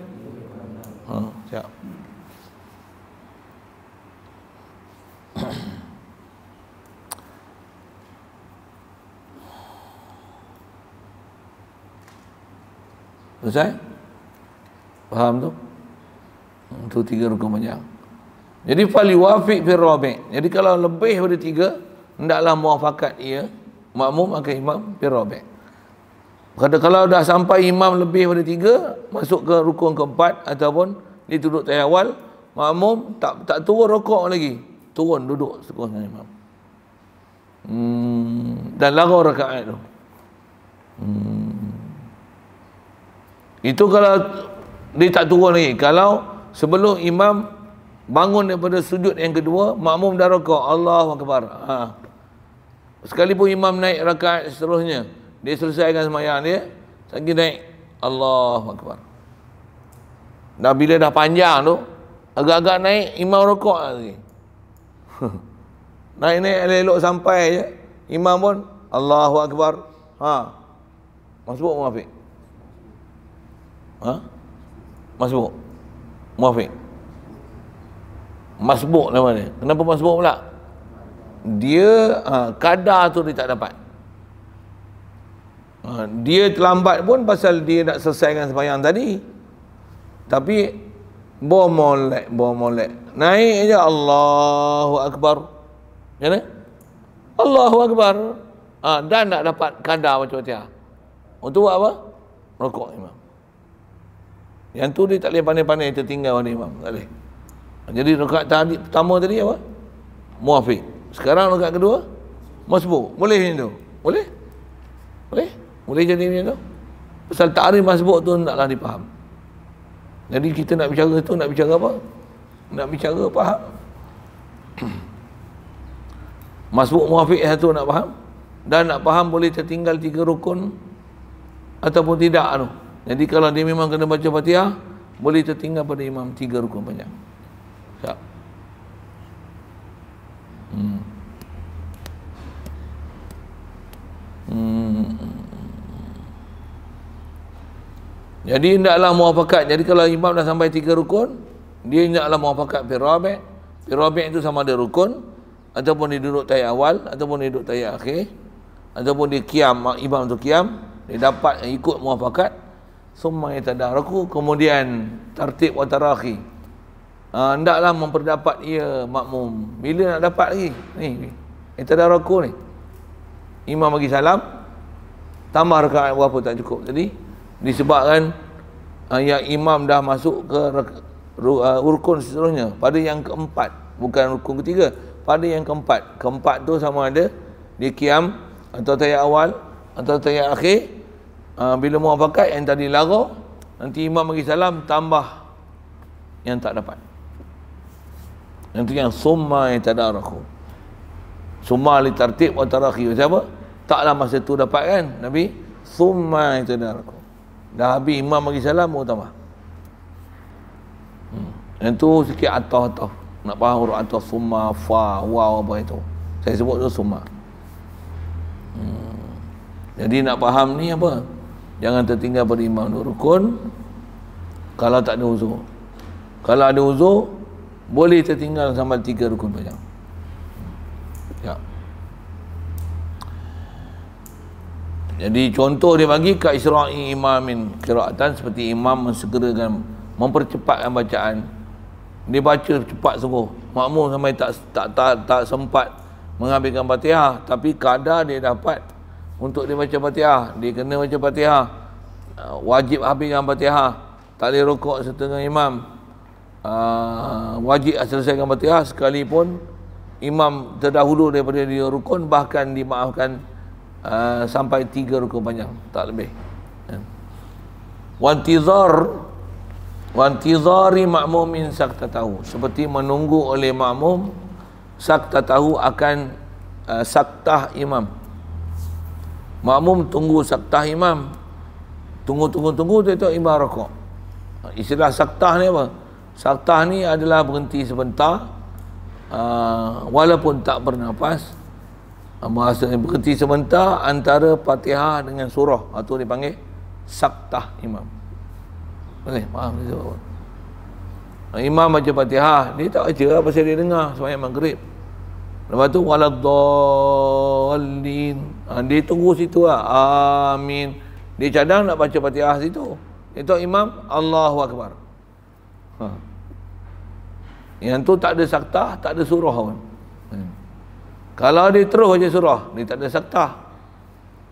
Haa. Ya. Selesai? Faham tu? Itu tiga rukun panjang. Jadi fali wafiq fi rabi'. Jadi kalau lebih daripada tiga, hendaklah muafakat ia makmum maka imam fi rabi'. Kata kalau dah sampai imam lebih daripada tiga, masuk ke rukun keempat ataupun Ni duduk tayang awal, makmum tak tak turun rokok lagi. Turun duduk seterusnya imam. Hmm, dan lagu rakaat tu. Hmm. Itu kalau dia tak turun lagi. Kalau sebelum imam bangun daripada sujud yang kedua, makmum dah rokok. Allah Akbar. Ha. Sekalipun imam naik rakaat seterusnya, dia selesaikan semayang dia, lagi naik. Allah Akbar. Hmm. Dah bila dah panjang tu, agak-agak naik imam rokok lagi. Naik-naik elok-elok sampai je. Imam pun, Allahu Akbar. Ha. Masbuk muafiq? Ha? Masbuk? Muafiq? Masbuk namanya. Kenapa masbuk pula? Dia, ha, kadar tu dia tak dapat. Ha, dia terlambat pun pasal dia nak selesaikan sepanjang tadi. Tapi bom molek, bom molek. Naik aja Allahu akbar. Ya ni? Kan? Allahu akbar. Ha, dan nak dapat kadar macam-macam. Untuk buat apa? Merokok imam. Yang tu dia tak boleh pandai-pandai tertinggal ni imam. Tak boleh. Jadi rokok tadi pertama tadi apa? Muafiq. Sekarang rokok kedua? Masbu. Boleh ni tu? Boleh? Boleh? Boleh jadi ni tu? Pasal ta'rif masbu tu taklah dipaham. Jadi kita nak bicara tu nak bicara apa? Nak bicara faham? Masbuk muafiq satu nak faham? Dan nak faham boleh tertinggal tiga rukun ataupun tidak tu. Jadi kalau dia memang kena baca Fatihah, boleh tertinggal pada imam tiga rukun banyak. Siap. Hmm. Hmm. Jadi hendaklah muafakat. Jadi kalau imam dah sampai tiga rukun, dia hendaklah muafakat firabek. Firabek itu sama ada rukun, ataupun dia duduk tayat awal, ataupun dia duduk tayat akhir, ataupun dia kiam, imam tu kiam, dia dapat ikut muafakat, summa yatadaraku kemudian tertib wa tarahi hendaklah ha, memperdapat ia makmum bila nak dapat lagi ni yatadaraku ni imam bagi salam tambah rakaat berapa tak cukup tadi disebabkan uh, yang imam dah masuk ke uh, rukun seterusnya pada yang keempat bukan urkun ketiga pada yang keempat keempat tu sama ada dia kiam atau tayat awal atau tayat akhir uh, bila muafakat yang tadi lara nanti imam bagi salam tambah yang tak dapat yang tu yang summa yang tak ada summa li tartib wa tarakhi siapa? taklah masa tu dapat kan Nabi summa yang tak ada Dah habis imam bagi salam baru tambah. Hmm. Yang tu sikit atas atas. Nak faham huruf atas summa fa wa apa itu. Saya sebut tu summa. Hmm. Jadi nak faham ni apa? Jangan tertinggal pada imam rukun kalau tak ada uzur. Kalau ada uzur boleh tertinggal sampai tiga rukun panjang. Ya. Yeah. Jadi contoh dia bagi ke Isra'i imamin kiraatan seperti imam mensegerakan mempercepatkan bacaan. Dia baca cepat sungguh. Makmum sampai tak tak tak, tak sempat mengambilkan Fatihah tapi kadar dia dapat untuk dia baca Fatihah, dia kena baca Fatihah. Ah, wajib habiskan Fatihah. Tak boleh rokok setengah imam. Uh, wajib selesaikan Fatihah sekalipun imam terdahulu daripada dia rukun bahkan dimaafkan uh, sampai tiga rukun panjang tak lebih ya. wantizar wantizari makmumin sakta tahu seperti menunggu oleh makmum sakta tahu akan uh, saktah imam makmum tunggu saktah imam tunggu tunggu tunggu tu itu imam rokok istilah saktah ni apa saktah ni adalah berhenti sebentar uh, walaupun tak bernafas Masa berhenti sebentar antara Fatihah dengan surah atau ha, dipanggil saktah imam. Boleh faham dia ha, Imam baca Fatihah, dia tak baca apa lah pasal dia dengar sembahyang maghrib. Lepas tu waladdallin. Ha, dia tunggu situ lah. Amin. Dia cadang nak baca Fatihah situ. Itu imam Allahu akbar. Ha. Yang tu tak ada saktah, tak ada surah pun. Kan? Kalau dia terus baca surah, dia tak ada sakta.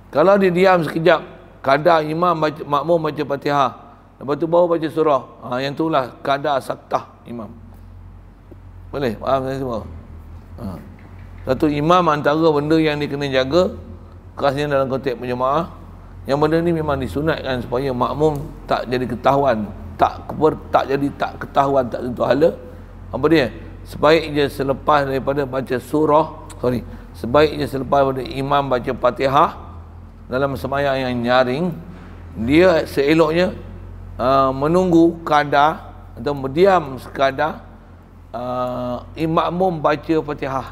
Kalau dia diam sekejap, kadang imam baca, makmum baca fatihah. Lepas tu bawa baca surah. Ha, yang tu lah kadar sakta imam. Boleh? Faham saya semua? Ha. Satu imam antara benda yang dia kena jaga, kerasnya dalam konteks penjemaah, yang benda ni memang disunatkan supaya makmum tak jadi ketahuan tak ber, tak jadi tak ketahuan tak tentu hala apa dia sebaiknya selepas daripada baca surah sorry sebaiknya selepas daripada imam baca fatihah dalam semayang yang nyaring dia seeloknya uh, menunggu kadar atau diam sekadar uh, imakmum baca fatihah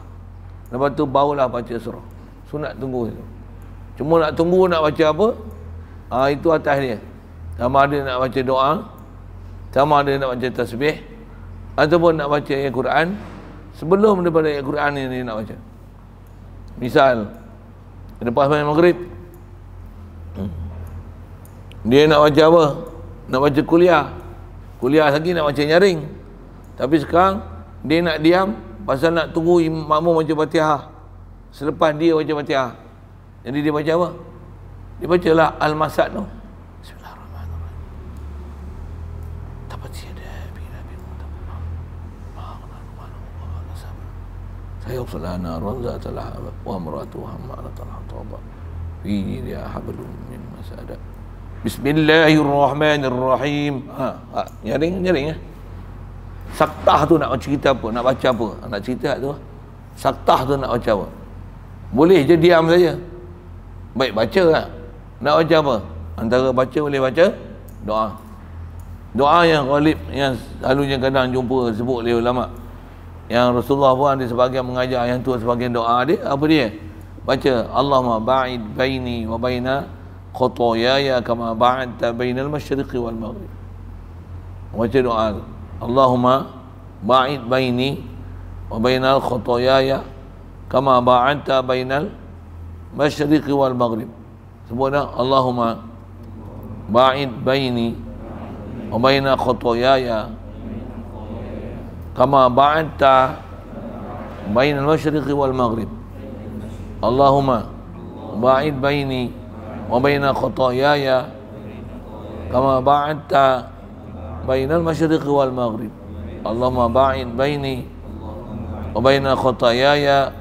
lepas tu barulah baca surah sunat tunggu itu cuma nak tunggu nak baca apa uh, itu atas dia sama ada nak baca doa sama ada nak baca tasbih ataupun nak baca ayat Quran sebelum daripada ayat Quran ini dia nak baca misal lepas main maghrib dia nak baca apa nak baca kuliah kuliah lagi nak baca nyaring tapi sekarang dia nak diam pasal nak tunggu makmum baca fatihah selepas dia baca fatihah jadi dia baca apa dia baca lah al-masad tu no. hayo fulana ronza telah wa maratuha ma'ala telah taba fi dia hablum min masada bismillahirrahmanirrahim ha, ha nyaring nyaring ya saktah tu nak cerita apa nak baca apa nak cerita tu saktah tu nak baca apa boleh je diam saja baik baca lah nak baca apa antara baca boleh baca doa doa yang ghalib yang selalunya kadang jumpa sebut oleh ulama' yang Rasulullah pun ada sebagian mengajar yang tu sebagian doa dia apa dia baca Allahumma ba'id baini wa baina khotoyaya kama ba'adta al masyriqi wal maghrib baca doa Allahumma ba'id baini wa bainal khotoyaya kama ba'adta al masyriqi wal maghrib sebut dah Allahumma ba'id baini wa bainal khotoyaya kama ba'atta bain al-mashriq wal maghrib Allahumma ba'id baini wa bain khotayaya kama ba'atta bain al-mashriq wal maghrib Allahumma ba'id baini wa bain khotayaya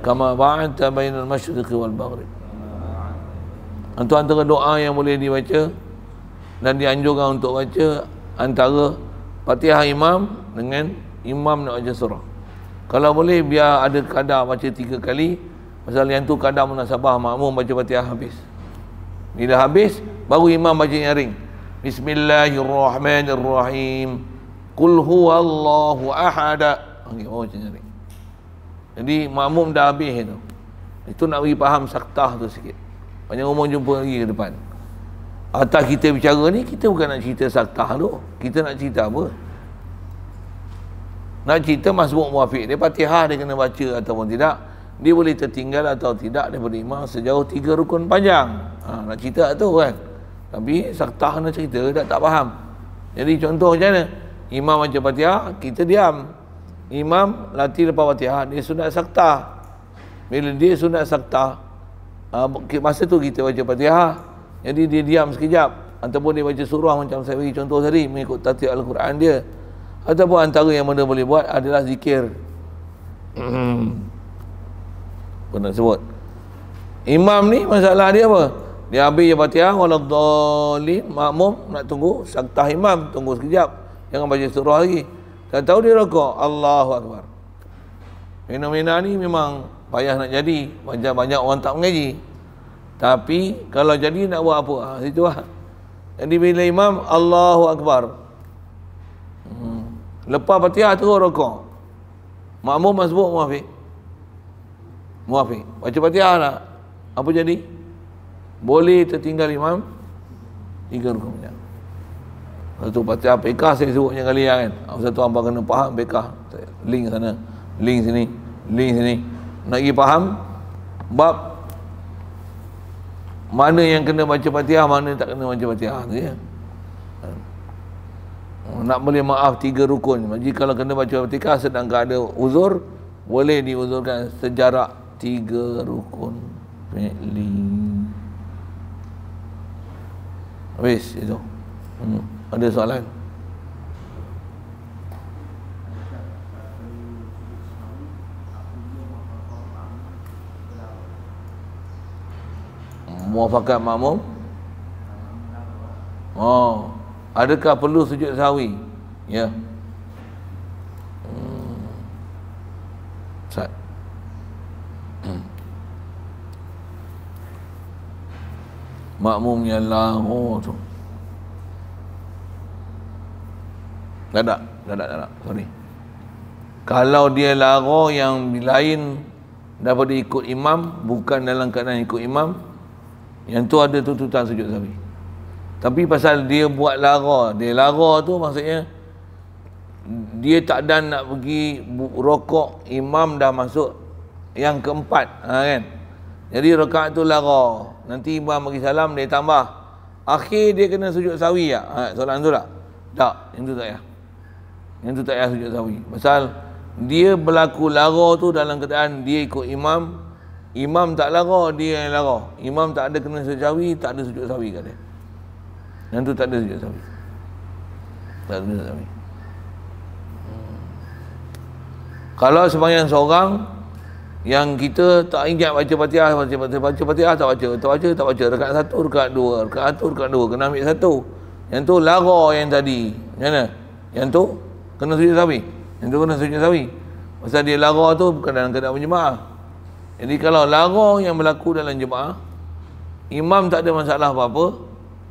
kama ba'atta bain al-mashriq wal antara doa yang boleh dibaca dan dianjurkan untuk baca antara Fatihah Imam dengan imam nak baca surah kalau boleh biar ada kadar baca tiga kali pasal yang tu kadar munasabah makmum baca fatihah habis bila habis baru imam baca nyaring. ring bismillahirrahmanirrahim kul huwallahu ahad okey oh macam ni jadi makmum dah habis tu itu nak bagi faham saktah tu sikit banyak umum jumpa lagi ke depan atas kita bicara ni kita bukan nak cerita saktah tu kita nak cerita apa nak cerita masbuk muafiq Dia patihah dia kena baca ataupun tidak Dia boleh tertinggal atau tidak daripada imam Sejauh tiga rukun panjang ha, Nak cerita tu kan Tapi saktah nak cerita tak, tak faham Jadi contoh macam mana Imam baca patihah kita diam Imam latih lepas patihah Dia sunat saktah Bila dia sunat saktah ha, Masa tu kita baca patihah Jadi dia diam sekejap Ataupun dia baca surah macam saya bagi contoh tadi Mengikut tatib Al-Quran dia Ataupun antara yang mana boleh buat adalah zikir. Hmm. Pernah sebut. Imam ni masalah dia apa? Dia ambil yang fatihah. Waladhalim. Makmum nak tunggu. Saktah imam. Tunggu sekejap. Jangan baca surah lagi. Tak tahu dia rokok. Allahu Akbar. Fenomena ni memang payah nak jadi. Banyak-banyak orang tak mengaji. Tapi kalau jadi nak buat apa? Ha, situ lah. Jadi bila imam. Allahu Akbar. Allahu Akbar. Lepas fatihah terus rokok. Makmum masbuk muafiq. Muafiq. Baca fatihah lah. Apa jadi? Boleh tertinggal imam. Tiga rukun punya. Lepas tu fatihah pekah saya sebutnya kali ya kan. Lepas tu hamba kena faham pekah. Link sana. Link sini. Link sini. Nak pergi faham. Bab. Mana yang kena baca fatihah. Mana yang tak kena baca fatihah. Itu ya nak boleh maaf tiga rukun jadi kalau kena baca fatihah sedang tak ada uzur boleh diuzurkan sejarak tiga rukun fi'li habis itu hmm. ada soalan muafakat makmum oh adakah perlu sujud sawi ya hmm. hmm. makmum yang lahu oh, tu tak ada tak ada tak ada sorry kalau dia lahu yang lain dapat ikut imam bukan dalam keadaan ikut imam yang tu ada tuntutan sujud sahwi tapi pasal dia buat lara, dia lara tu maksudnya dia tak dan nak pergi rokok, imam dah masuk yang keempat, ha, kan? Jadi rokaat tu lara. Nanti imam bagi salam dia tambah. Akhir dia kena sujud sawi ya. Ha, solat tu tak? Tak, yang tu tak ya. Yang tu tak payah sujud sawi. Pasal dia berlaku lara tu dalam keadaan dia ikut imam. Imam tak lara, dia yang lara. Imam tak ada kena sujud sawi, tak ada sujud sawi kat dia. Yang tu tak ada sujud sahwi. Tak ada sujud sahwi. Kalau sebanyak seorang yang kita tak ingat baca fatihah baca fatihah baca fatihah tak baca tak baca tak baca rekat satu rekat dua rekat satu rekat dua kena ambil satu yang tu lara yang tadi macam mana yang tu kena sujud sawi yang tu kena sujud sawi pasal dia lara tu bukan dalam keadaan berjemaah jadi kalau lara yang berlaku dalam jemaah imam tak ada masalah apa-apa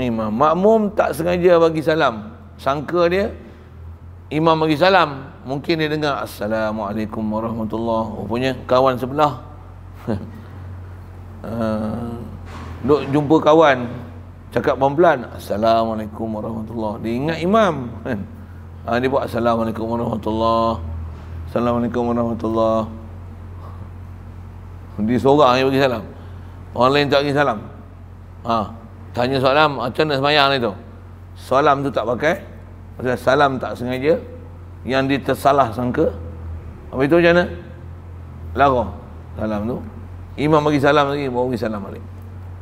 imam makmum tak sengaja bagi salam sangka dia imam bagi salam mungkin dia dengar assalamualaikum warahmatullahi wabarakatuh kawan sebelah uh, duk jumpa kawan cakap pelan-pelan assalamualaikum warahmatullahi dia ingat imam kan uh, dia buat assalamualaikum warahmatullahi assalamualaikum warahmatullahi dia seorang yang bagi salam orang lain tak bagi salam ha uh. Tanya soalan ah, macam mana semayang ni tu? Salam tu tak pakai. Macam salam tak sengaja. Yang ditersalah sangka. Apa itu macam mana? Lara. Salam tu. Imam bagi salam lagi. Bawa bagi salam balik.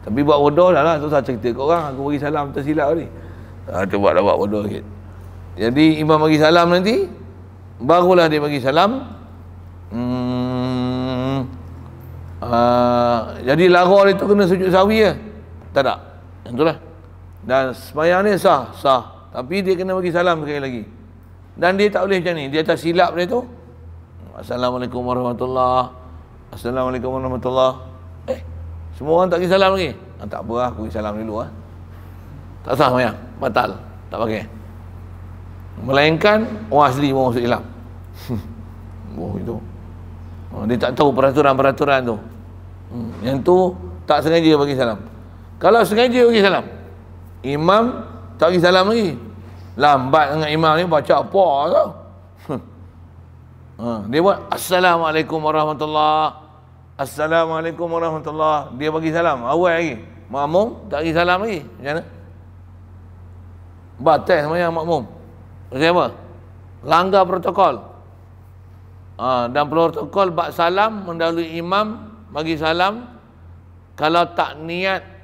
Tapi buat bodoh dah lah. Tu saya cerita ke orang. Aku bagi salam tersilap tadi. Ha, ah, tu buat, lah, buat bodoh sikit. Jadi imam bagi salam nanti. Barulah dia bagi salam. Hmm. Uh, jadi lara dia tu kena sujud sawi je. Tak tak? Yang itulah. Dan semayang ni sah, sah. Tapi dia kena bagi salam sekali lagi. Dan dia tak boleh macam ni. Dia tak silap dia tu. Assalamualaikum warahmatullahi Assalamualaikum warahmatullahi Eh, semua orang tak bagi salam lagi. Ah, tak apa lah, aku pergi salam dulu lah. Tak sah semayang. Batal. Tak pakai. Melainkan orang asli pun masuk Islam. Oh, itu. Ah, dia tak tahu peraturan-peraturan tu. Hmm, yang tu tak sengaja bagi salam. Kalau sengaja bagi salam. Imam tak bagi salam lagi. Lambat dengan imam ni baca apa tau. Ha, dia buat Assalamualaikum Warahmatullahi Assalamualaikum Warahmatullahi Dia bagi salam awal lagi Makmum tak bagi salam lagi Macam mana? Batal semuanya makmum Macam apa? Langgar protokol ha, Dan protokol bak salam Mendahului imam Bagi salam Kalau tak niat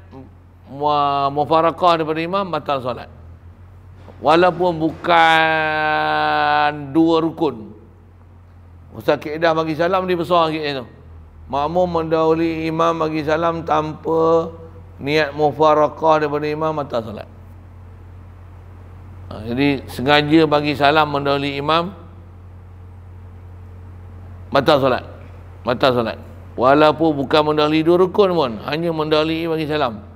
mufarakah daripada imam batal solat walaupun bukan dua rukun Ustaz Kaedah bagi salam dia besar lagi itu makmum mendahului imam bagi salam tanpa niat mufarakah daripada imam batal solat ha, jadi sengaja bagi salam mendahului imam batal solat batal solat walaupun bukan mendahului dua rukun pun hanya mendahului bagi salam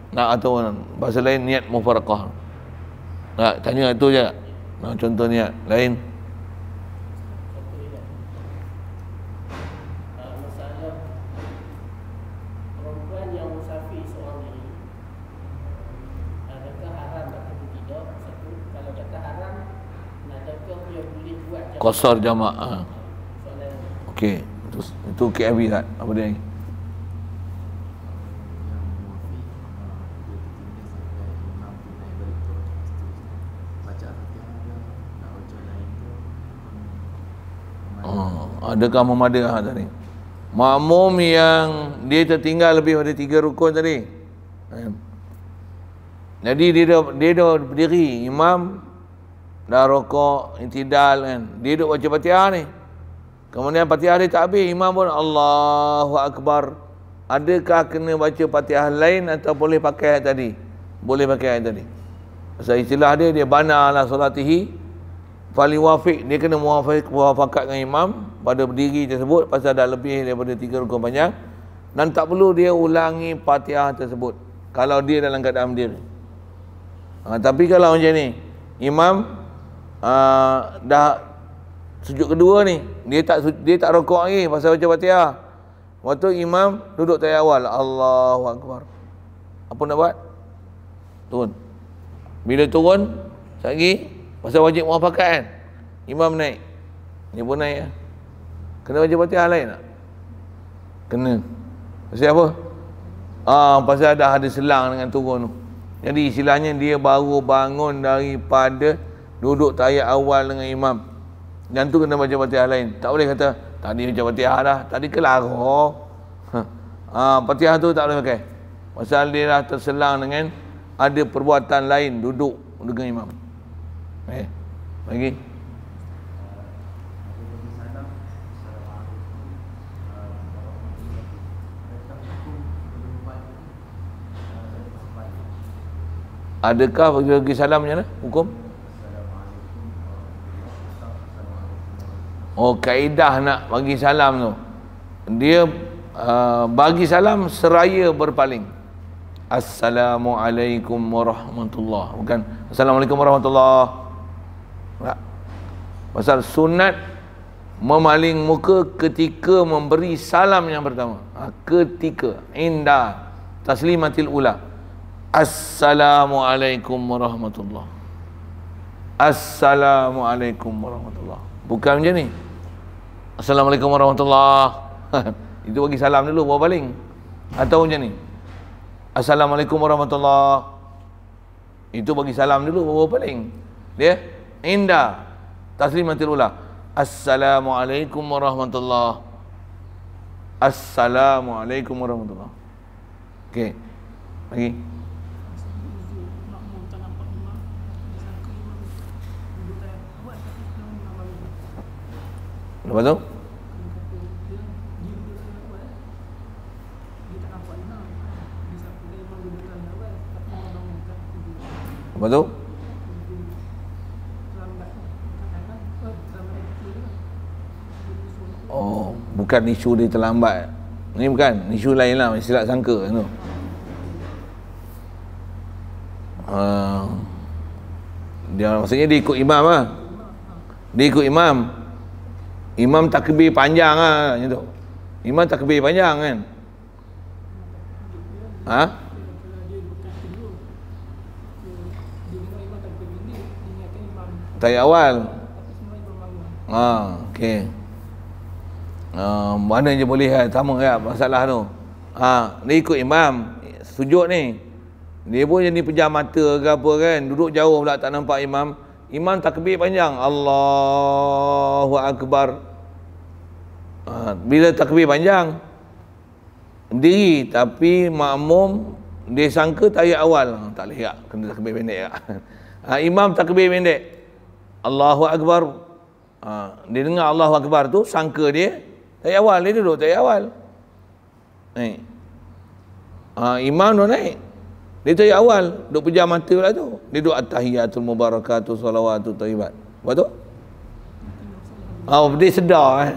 Nak atau bahasa lain niat mufarqah nah, tanya itu je nah, contoh niat lain kosor jamaah. Ha. Okey, itu, itu KFW lah. Apa dia ni? adakah memadah tadi makmum yang dia tertinggal lebih dari tiga rukun tadi jadi dia dah, dia dah berdiri imam dah rokok intidal kan dia duduk baca patiah ni kemudian patiah dia tak habis imam pun Allahu Akbar adakah kena baca patiah lain atau boleh pakai tadi boleh pakai tadi pasal istilah dia dia banalah solatihi fali wafiq dia kena muwafiq muafakat dengan imam pada berdiri tersebut pasal dah lebih daripada tiga rukun panjang dan tak perlu dia ulangi fatihah tersebut kalau dia dalam keadaan berdiri ha, ah, tapi kalau macam ni imam uh, dah sujud kedua ni dia tak dia tak rukuk lagi pasal baca fatihah waktu imam duduk tayar awal Allahu Akbar apa nak buat turun bila turun sekejap Pasal wajib muafakat kan Imam naik Ini pun naik ya. Kena wajib fatihah lain tak? Kena Pasal apa? Ah, pasal ada hadis selang dengan turun tu Jadi istilahnya dia baru bangun daripada Duduk tayat awal dengan imam Dan tu kena baca fatihah lain Tak boleh kata Tadi baca fatihah dah Tadi kelaruh ha. Ah, fatihah tu tak boleh pakai Pasal dia dah terselang dengan Ada perbuatan lain duduk dengan imam Eh. lagi Adakah bagi-bagi salam macam mana? Hukum? Oh, kaedah nak bagi salam tu. Dia uh, bagi salam seraya berpaling. Assalamualaikum warahmatullahi Bukan, Assalamualaikum warahmatullahi pasal sunat memaling muka ketika memberi salam yang pertama ha, ketika indah. taslimatil ula assalamualaikum warahmatullahi assalamualaikum warahmatullahi bukan macam ni assalamualaikum warahmatullahi itu bagi salam dulu bawa baling atau macam ni assalamualaikum warahmatullahi itu bagi salam dulu bawa baling dia indah taslimatil ula assalamualaikum warahmatullahi assalamualaikum warahmatullahi okey lagi Lepas tu? Lepas tu? Oh, bukan isu dia terlambat. Ini bukan, isu lain lah, silap sangka tu. Uh, ah. dia maksudnya dia ikut imam lah. Dia ikut imam. Imam takbir panjang lah katanya tu. Imam takbir panjang kan. Ha? awal. Ah, okey uh, ah, mana je boleh lah, sama lah masalah tu ha, dia ikut imam sujud ni dia pun jadi pejam mata ke apa kan duduk jauh pula tak nampak imam imam takbir panjang Allahu Akbar ha, bila takbir panjang diri tapi makmum dia sangka tayat awal tak boleh tak lah, kena takbir pendek tak. Lah. ha, imam takbir pendek Allahu Akbar ha, dia dengar Allahu Akbar tu sangka dia dari awal dia duduk dari awal. Naik. Ha, imam tu naik. Dia tu awal, duduk pejam mata pula tu. Dia duduk atahiyatul mubarakatuh salawatul tayyibat. Apa tu? Ha, oh, dia sedar eh.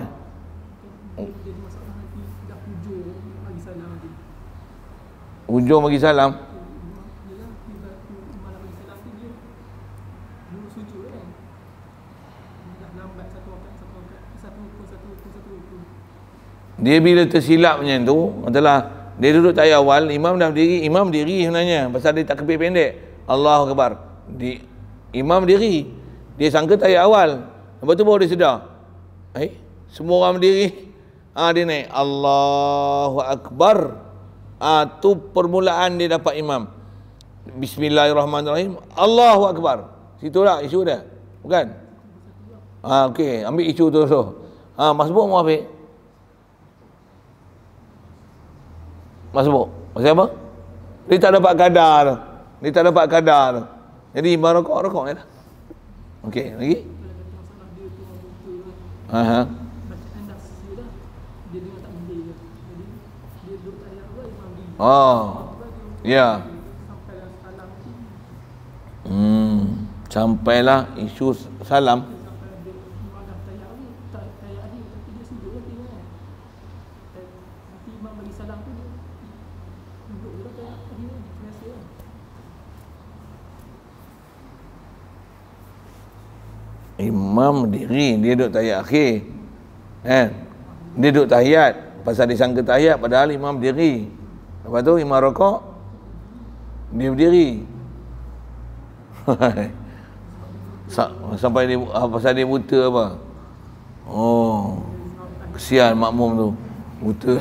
Hujung bagi salam. dia bila tersilap macam tu katalah dia duduk tayar awal imam dah berdiri imam berdiri sebenarnya pasal dia tak kepik pendek Allah Akbar di, imam diri, dia sangka tayar awal lepas tu baru dia sedar eh semua orang berdiri ah ha, dia naik Allahu Akbar ah ha, tu permulaan dia dapat imam Bismillahirrahmanirrahim Allahu Akbar Situlah isu dia Bukan Ah ha, okey ambil isu tu tu. Ah ha, masbuk mau ambil Maksud apa? Maksud apa? Dia tak dapat kadar tu. Dia tak dapat kadar Jadi imam rokok, rokok je lah. Okey, lagi? Aha. Oh. Ya. Yeah. Hmm. Sampailah isu salam. imam diri dia duduk tahiyat akhir kan eh? dia duduk tahiyat pasal dia sangka tahiyat padahal imam diri lepas tu imam rokok dia berdiri sampai dia ah, pasal dia buta apa oh kesian makmum tu buta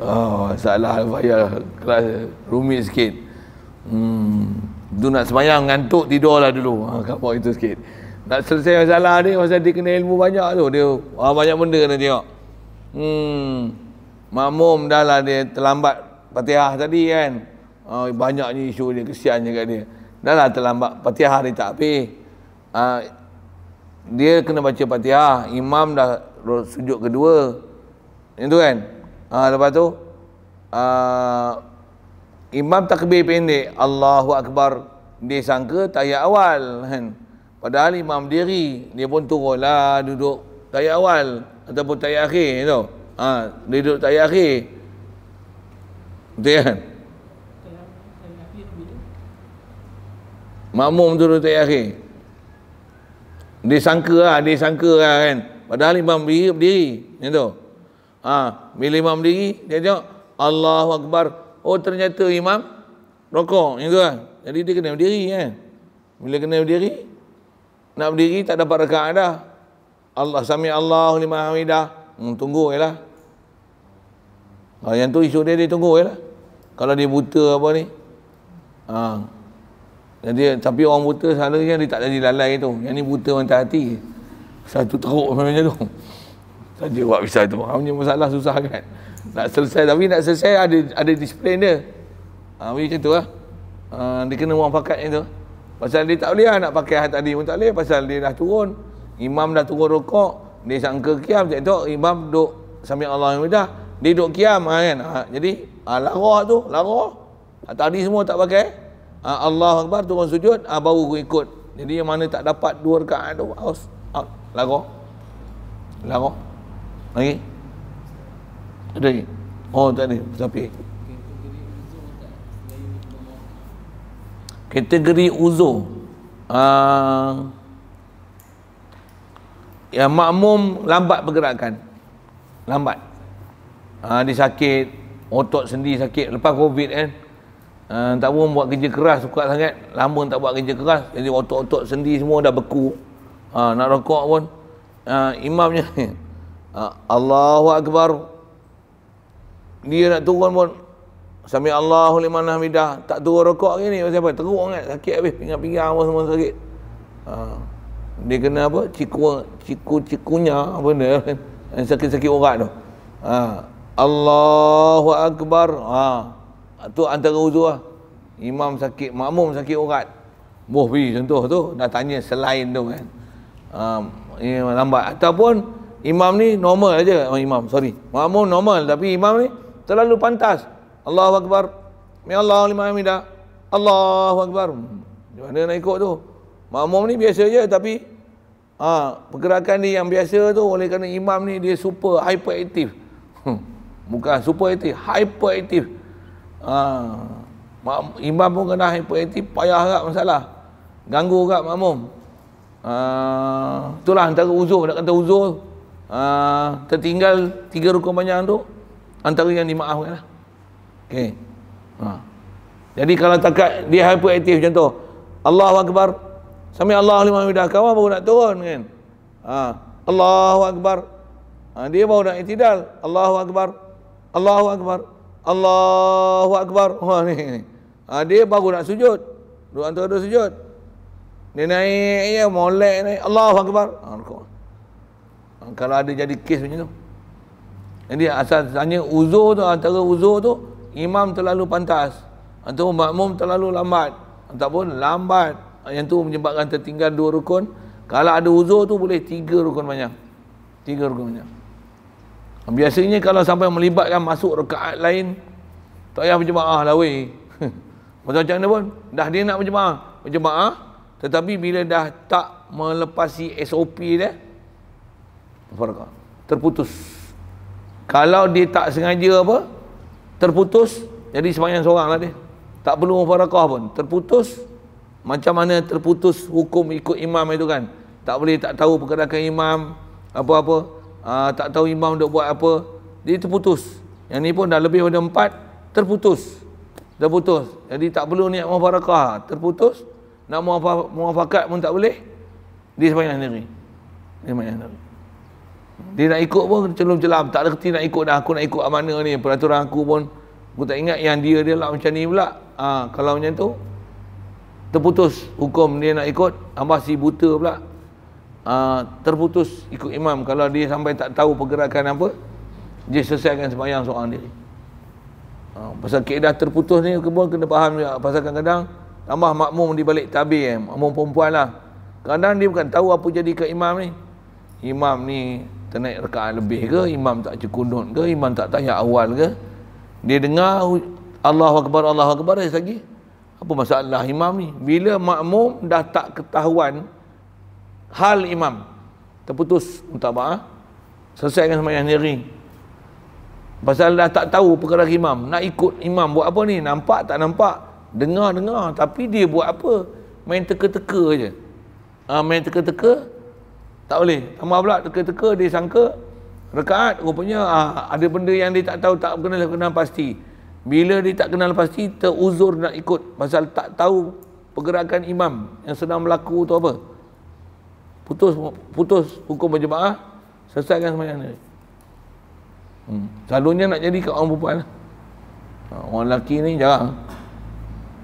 oh salah bayar kelas rumit sikit hmm tu nak semayang ngantuk tidur lah dulu ha, kapok itu sikit nak selesai masalah ni masa dia kena ilmu banyak tu Dia ah, banyak benda kena tengok Hmm Makmum dah lah dia terlambat Patiah tadi kan ah, Banyaknya isu dia Kesian je dia Dah lah terlambat Patiah hari tak habis ah, Dia kena baca patiah Imam dah sujud kedua Itu kan ah, Lepas tu ah, Imam takbir pendek Allahu Akbar Dia sangka tayat awal kan? Padahal imam diri dia pun turunlah duduk tayar awal ataupun tayar akhir tu. Ah, ha, dia duduk tayar akhir. Betul kan? Makmum tu duduk tayar akhir. Dia sangka lah, dia sangka lah kan. Padahal imam diri berdiri. Ni tu. Ha, bila imam berdiri, dia tengok. Allahu Akbar. Oh ternyata imam rokok. Ni tu lah. Jadi dia kena berdiri kan. Bila kena berdiri, nak berdiri tak dapat rekaat dah. Allah sami Allah lima hamidah. Hmm, tunggu je lah. Kalau ah, yang tu isu dia, dia tunggu je lah. Kalau dia buta apa ni. Ha. Jadi, tapi orang buta selalunya kan, dia tak jadi lalai tu. Yang ni buta mentah hati. Satu teruk macam tu. Saja buat pisah tu. Hanya masalah susah kan. Nak selesai. Tapi nak selesai ada ada display dia. Ha, macam tu lah. Ha, dia kena muafakat yang tu. Pasal dia tak boleh lah nak pakai hat tadi pun tak boleh. Pasal dia dah turun. Imam dah turun rokok. Dia sangka kiam. Cik tu imam duduk sambil Allah yang mudah. Dia duduk kiam ha, kan. Ha, jadi ha, larah tu. Larah. Ha, tadi semua tak pakai. Ha, Allah Akbar turun sujud. Ha, baru aku ikut. Jadi yang mana tak dapat dua rekaan tu. harus Ha, larah. Larah. Lagi. Okay. Ada lagi. Oh tak ada. Tapi. kategori uzur uh, ah, yang makmum lambat bergerakkan, lambat uh, dia sakit otot sendi sakit lepas covid kan eh? uh, tak pun buat kerja keras suka sangat lama tak buat kerja keras jadi otot-otot sendi semua dah beku uh, nak rokok pun uh, imamnya uh, Allahu Akbar dia nak turun pun Sami Allahu liman hamidah tak turun rokok ni pasal apa? Teruk sangat sakit habis pinggang-pinggang apa semua sakit. Ha. Dia kena apa? Ciku ciku cikunya apa ni? Yang sakit-sakit urat tu. Ha. Allahu akbar. Ha. Tu antara wuzu lah. Imam sakit, makmum sakit urat. Boh pergi contoh tu dah tanya selain tu kan. Ha. Imam lambat ataupun imam ni normal aja. Oh, imam sorry. Makmum normal tapi imam ni terlalu pantas. Allahu Akbar. Ya Allah lima amida. Allahu Akbar. Di hmm. mana nak ikut tu? Makmum ni biasa je tapi ha, pergerakan ni yang biasa tu oleh kerana imam ni dia super hyperactive. Hmm. Bukan super active, hyperactive. Ha, mak, imam pun kena hyperactive, payah agak masalah. Ganggu agak makmum. Ha, itulah antara uzur, nak kata uzur. Ha, tertinggal tiga rukun panjang tu antara yang dimaafkan lah. Okay, Ha. Jadi kalau tak dia hyperaktif macam tu. Allahu akbar. Sampai Allahu liman bidah kawan baru nak turun kan. Ha. Allahu akbar. Ha. dia baru nak itidal. Allahu akbar. Allahu akbar. Allahu akbar. Ha ni. Ha. dia baru nak sujud. Dua antara dua sujud. Dia naik je, molek naik. Allahu akbar. Ha. Ha. kalau ada jadi kes macam tu. Jadi asal tanya uzur tu antara uzur tu imam terlalu pantas atau makmum terlalu lambat ataupun lambat yang tu menyebabkan tertinggal dua rukun kalau ada uzur tu boleh tiga rukun banyak tiga rukun banyak biasanya kalau sampai melibatkan masuk rakaat lain tak payah berjemaah lah weh macam macam mana pun dah dia nak berjemaah berjemaah tetapi bila dah tak melepasi SOP dia terputus kalau dia tak sengaja apa terputus jadi sembahyang seorang lah dia tak perlu mufarakah pun terputus macam mana terputus hukum ikut imam itu kan tak boleh tak tahu pergerakan imam apa-apa aa, ah, tak tahu imam nak buat apa dia terputus yang ni pun dah lebih daripada empat terputus terputus jadi tak perlu niat mufarakah terputus nak muafakat pun tak boleh dia sembahyang sendiri dia sembahyang sendiri dia nak ikut pun celum-celam. Tak ada kerti nak ikut dah. Aku nak ikut mana ni. Peraturan aku pun. Aku tak ingat yang dia dia lah macam ni pula. Ha, kalau macam tu. Terputus hukum dia nak ikut. Ambas si buta pula. Ha, terputus ikut imam. Kalau dia sampai tak tahu pergerakan apa. Dia selesaikan sembahyang seorang diri. Ha, pasal keedah terputus ni pun kena faham juga. Pasal kadang-kadang. Tambah makmum di balik tabir. Eh. Makmum perempuan lah. Kadang dia bukan tahu apa jadi ke imam ni. Imam ni ternaik rekaan lebih ke imam tak cekundut ke imam tak tanya awal ke dia dengar Allah Akbar Allah Akbar dia lagi apa masalah imam ni bila makmum dah tak ketahuan hal imam terputus ah, selesai dengan semayang sendiri pasal dah tak tahu perkara imam nak ikut imam buat apa ni nampak tak nampak dengar-dengar tapi dia buat apa main teka-teka je ha, main teka-teka tak boleh. Tambah pula teka-teka dia sangka rekaat rupanya aa, ah, ada benda yang dia tak tahu tak kenal kenal pasti. Bila dia tak kenal pasti teruzur nak ikut pasal tak tahu pergerakan imam yang sedang berlaku tu apa. Putus putus hukum berjemaah selesaikan semayang ni. Hmm. Selalunya nak jadi kat orang perempuan lah. Ah, orang lelaki ni jarang.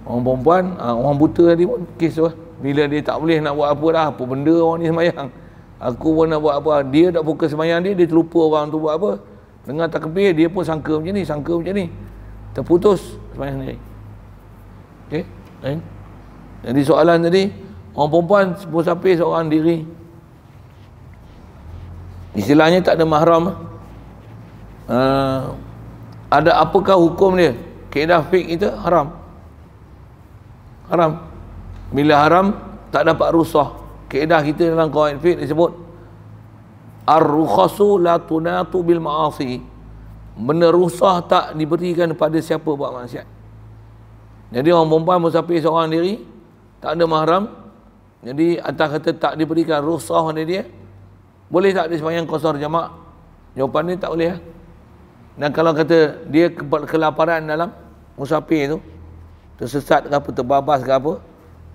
Orang perempuan, ah, orang buta tadi pun kes tu lah. Bila dia tak boleh nak buat apa dah, apa benda orang ni semayang. Aku pun nak buat apa Dia tak fokus semayang dia Dia terlupa orang tu buat apa Dengar takbir Dia pun sangka macam ni Sangka macam ni Terputus semayang ni Okay Lain Jadi soalan tadi Orang perempuan Sepuluh sapi seorang diri Istilahnya tak ada mahram uh, Ada apakah hukum dia Kedah fik itu haram Haram Bila haram Tak dapat rusak kaedah kita dalam kaedah fiqh disebut ar-rukhasu la tunatu bil ma'asi menerusah tak diberikan pada siapa buat maksiat jadi orang perempuan musafir seorang diri tak ada mahram jadi atas kata tak diberikan rusah pada dia boleh tak dia sembahyang kosor jamak jawapan dia tak boleh lah. dan kalau kata dia kelaparan dalam musafir tu tersesat ke apa terbabas ke apa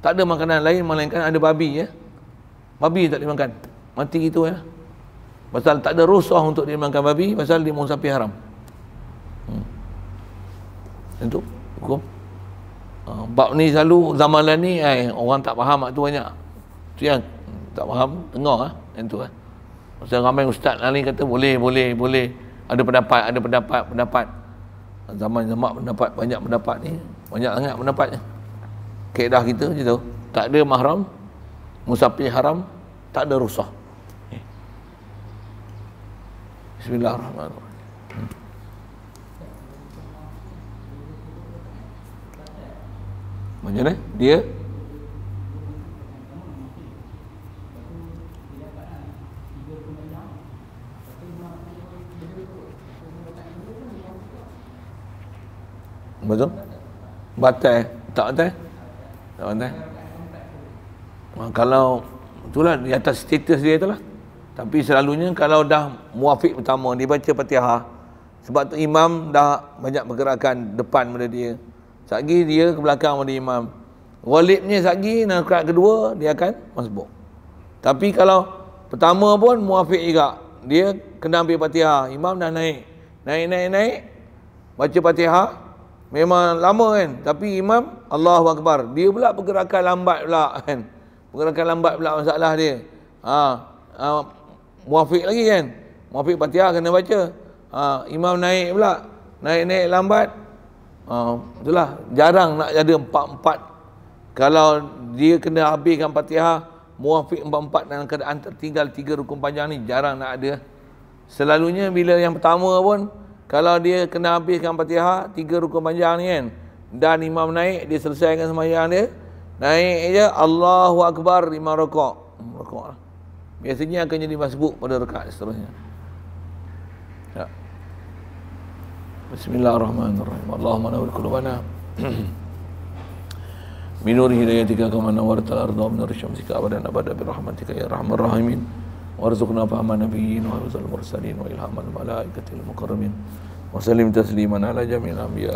tak ada makanan lain melainkan ada babi ya babi tak boleh mati gitu ya pasal tak ada rusuh untuk dia babi pasal dia mahu sapi haram hmm. itu hukum uh, bab ni selalu zamanan ni eh, orang tak faham tu banyak tu yang tak faham tengok ah eh, itu eh. pasal ramai ustaz lain kata boleh boleh boleh ada pendapat ada pendapat pendapat zaman zaman pendapat banyak pendapat ni banyak sangat pendapatnya kaedah kita je tu tak ada mahram Musafir haram tak ada rusak. Bismillahirrahmanirrahim. Hmm. Macam ni Dia Betul? Batal. Eh? Tak batal. Tak batal. Ha, kalau itulah di atas status dia itulah. Tapi selalunya kalau dah muafiq pertama dia baca Fatihah sebab tu imam dah banyak bergerakan depan pada dia. Satgi dia ke belakang pada imam. Walidnya satgi nak kat kedua dia akan masbuk. Tapi kalau pertama pun muafiq juga dia kena ambil Fatihah. Imam dah naik. Naik naik naik baca Fatihah memang lama kan tapi imam Allahu akbar dia pula pergerakan lambat pula kan. Pengerakan lambat pula masalah dia. Ha, ha muafiq lagi kan. Muafiq Fatihah kena baca. Ha, imam naik pula. Naik-naik lambat. Ha, itulah jarang nak jadi empat-empat. Kalau dia kena habiskan Fatihah muafiq empat-empat dalam keadaan tertinggal tiga rukun panjang ni jarang nak ada. Selalunya bila yang pertama pun kalau dia kena habiskan Fatihah tiga rukun panjang ni kan dan imam naik dia selesaikan sembahyang dia Naik je Allahu Akbar lima rokok. Rokok lah. Biasanya akan jadi masbuk pada rekat seterusnya. Ya. Bismillahirrahmanirrahim. Allahumma nawwir qulubana. Minur hidayatika kama nawwartal arda min syamsika wa dana bada bi rahmatika ya rahmar rahimin. Warzuqna fahma nabiyyin wa rusul mursalin wa ilhamal malaikatil muqarrabin. Wa sallim tasliman ala jami'il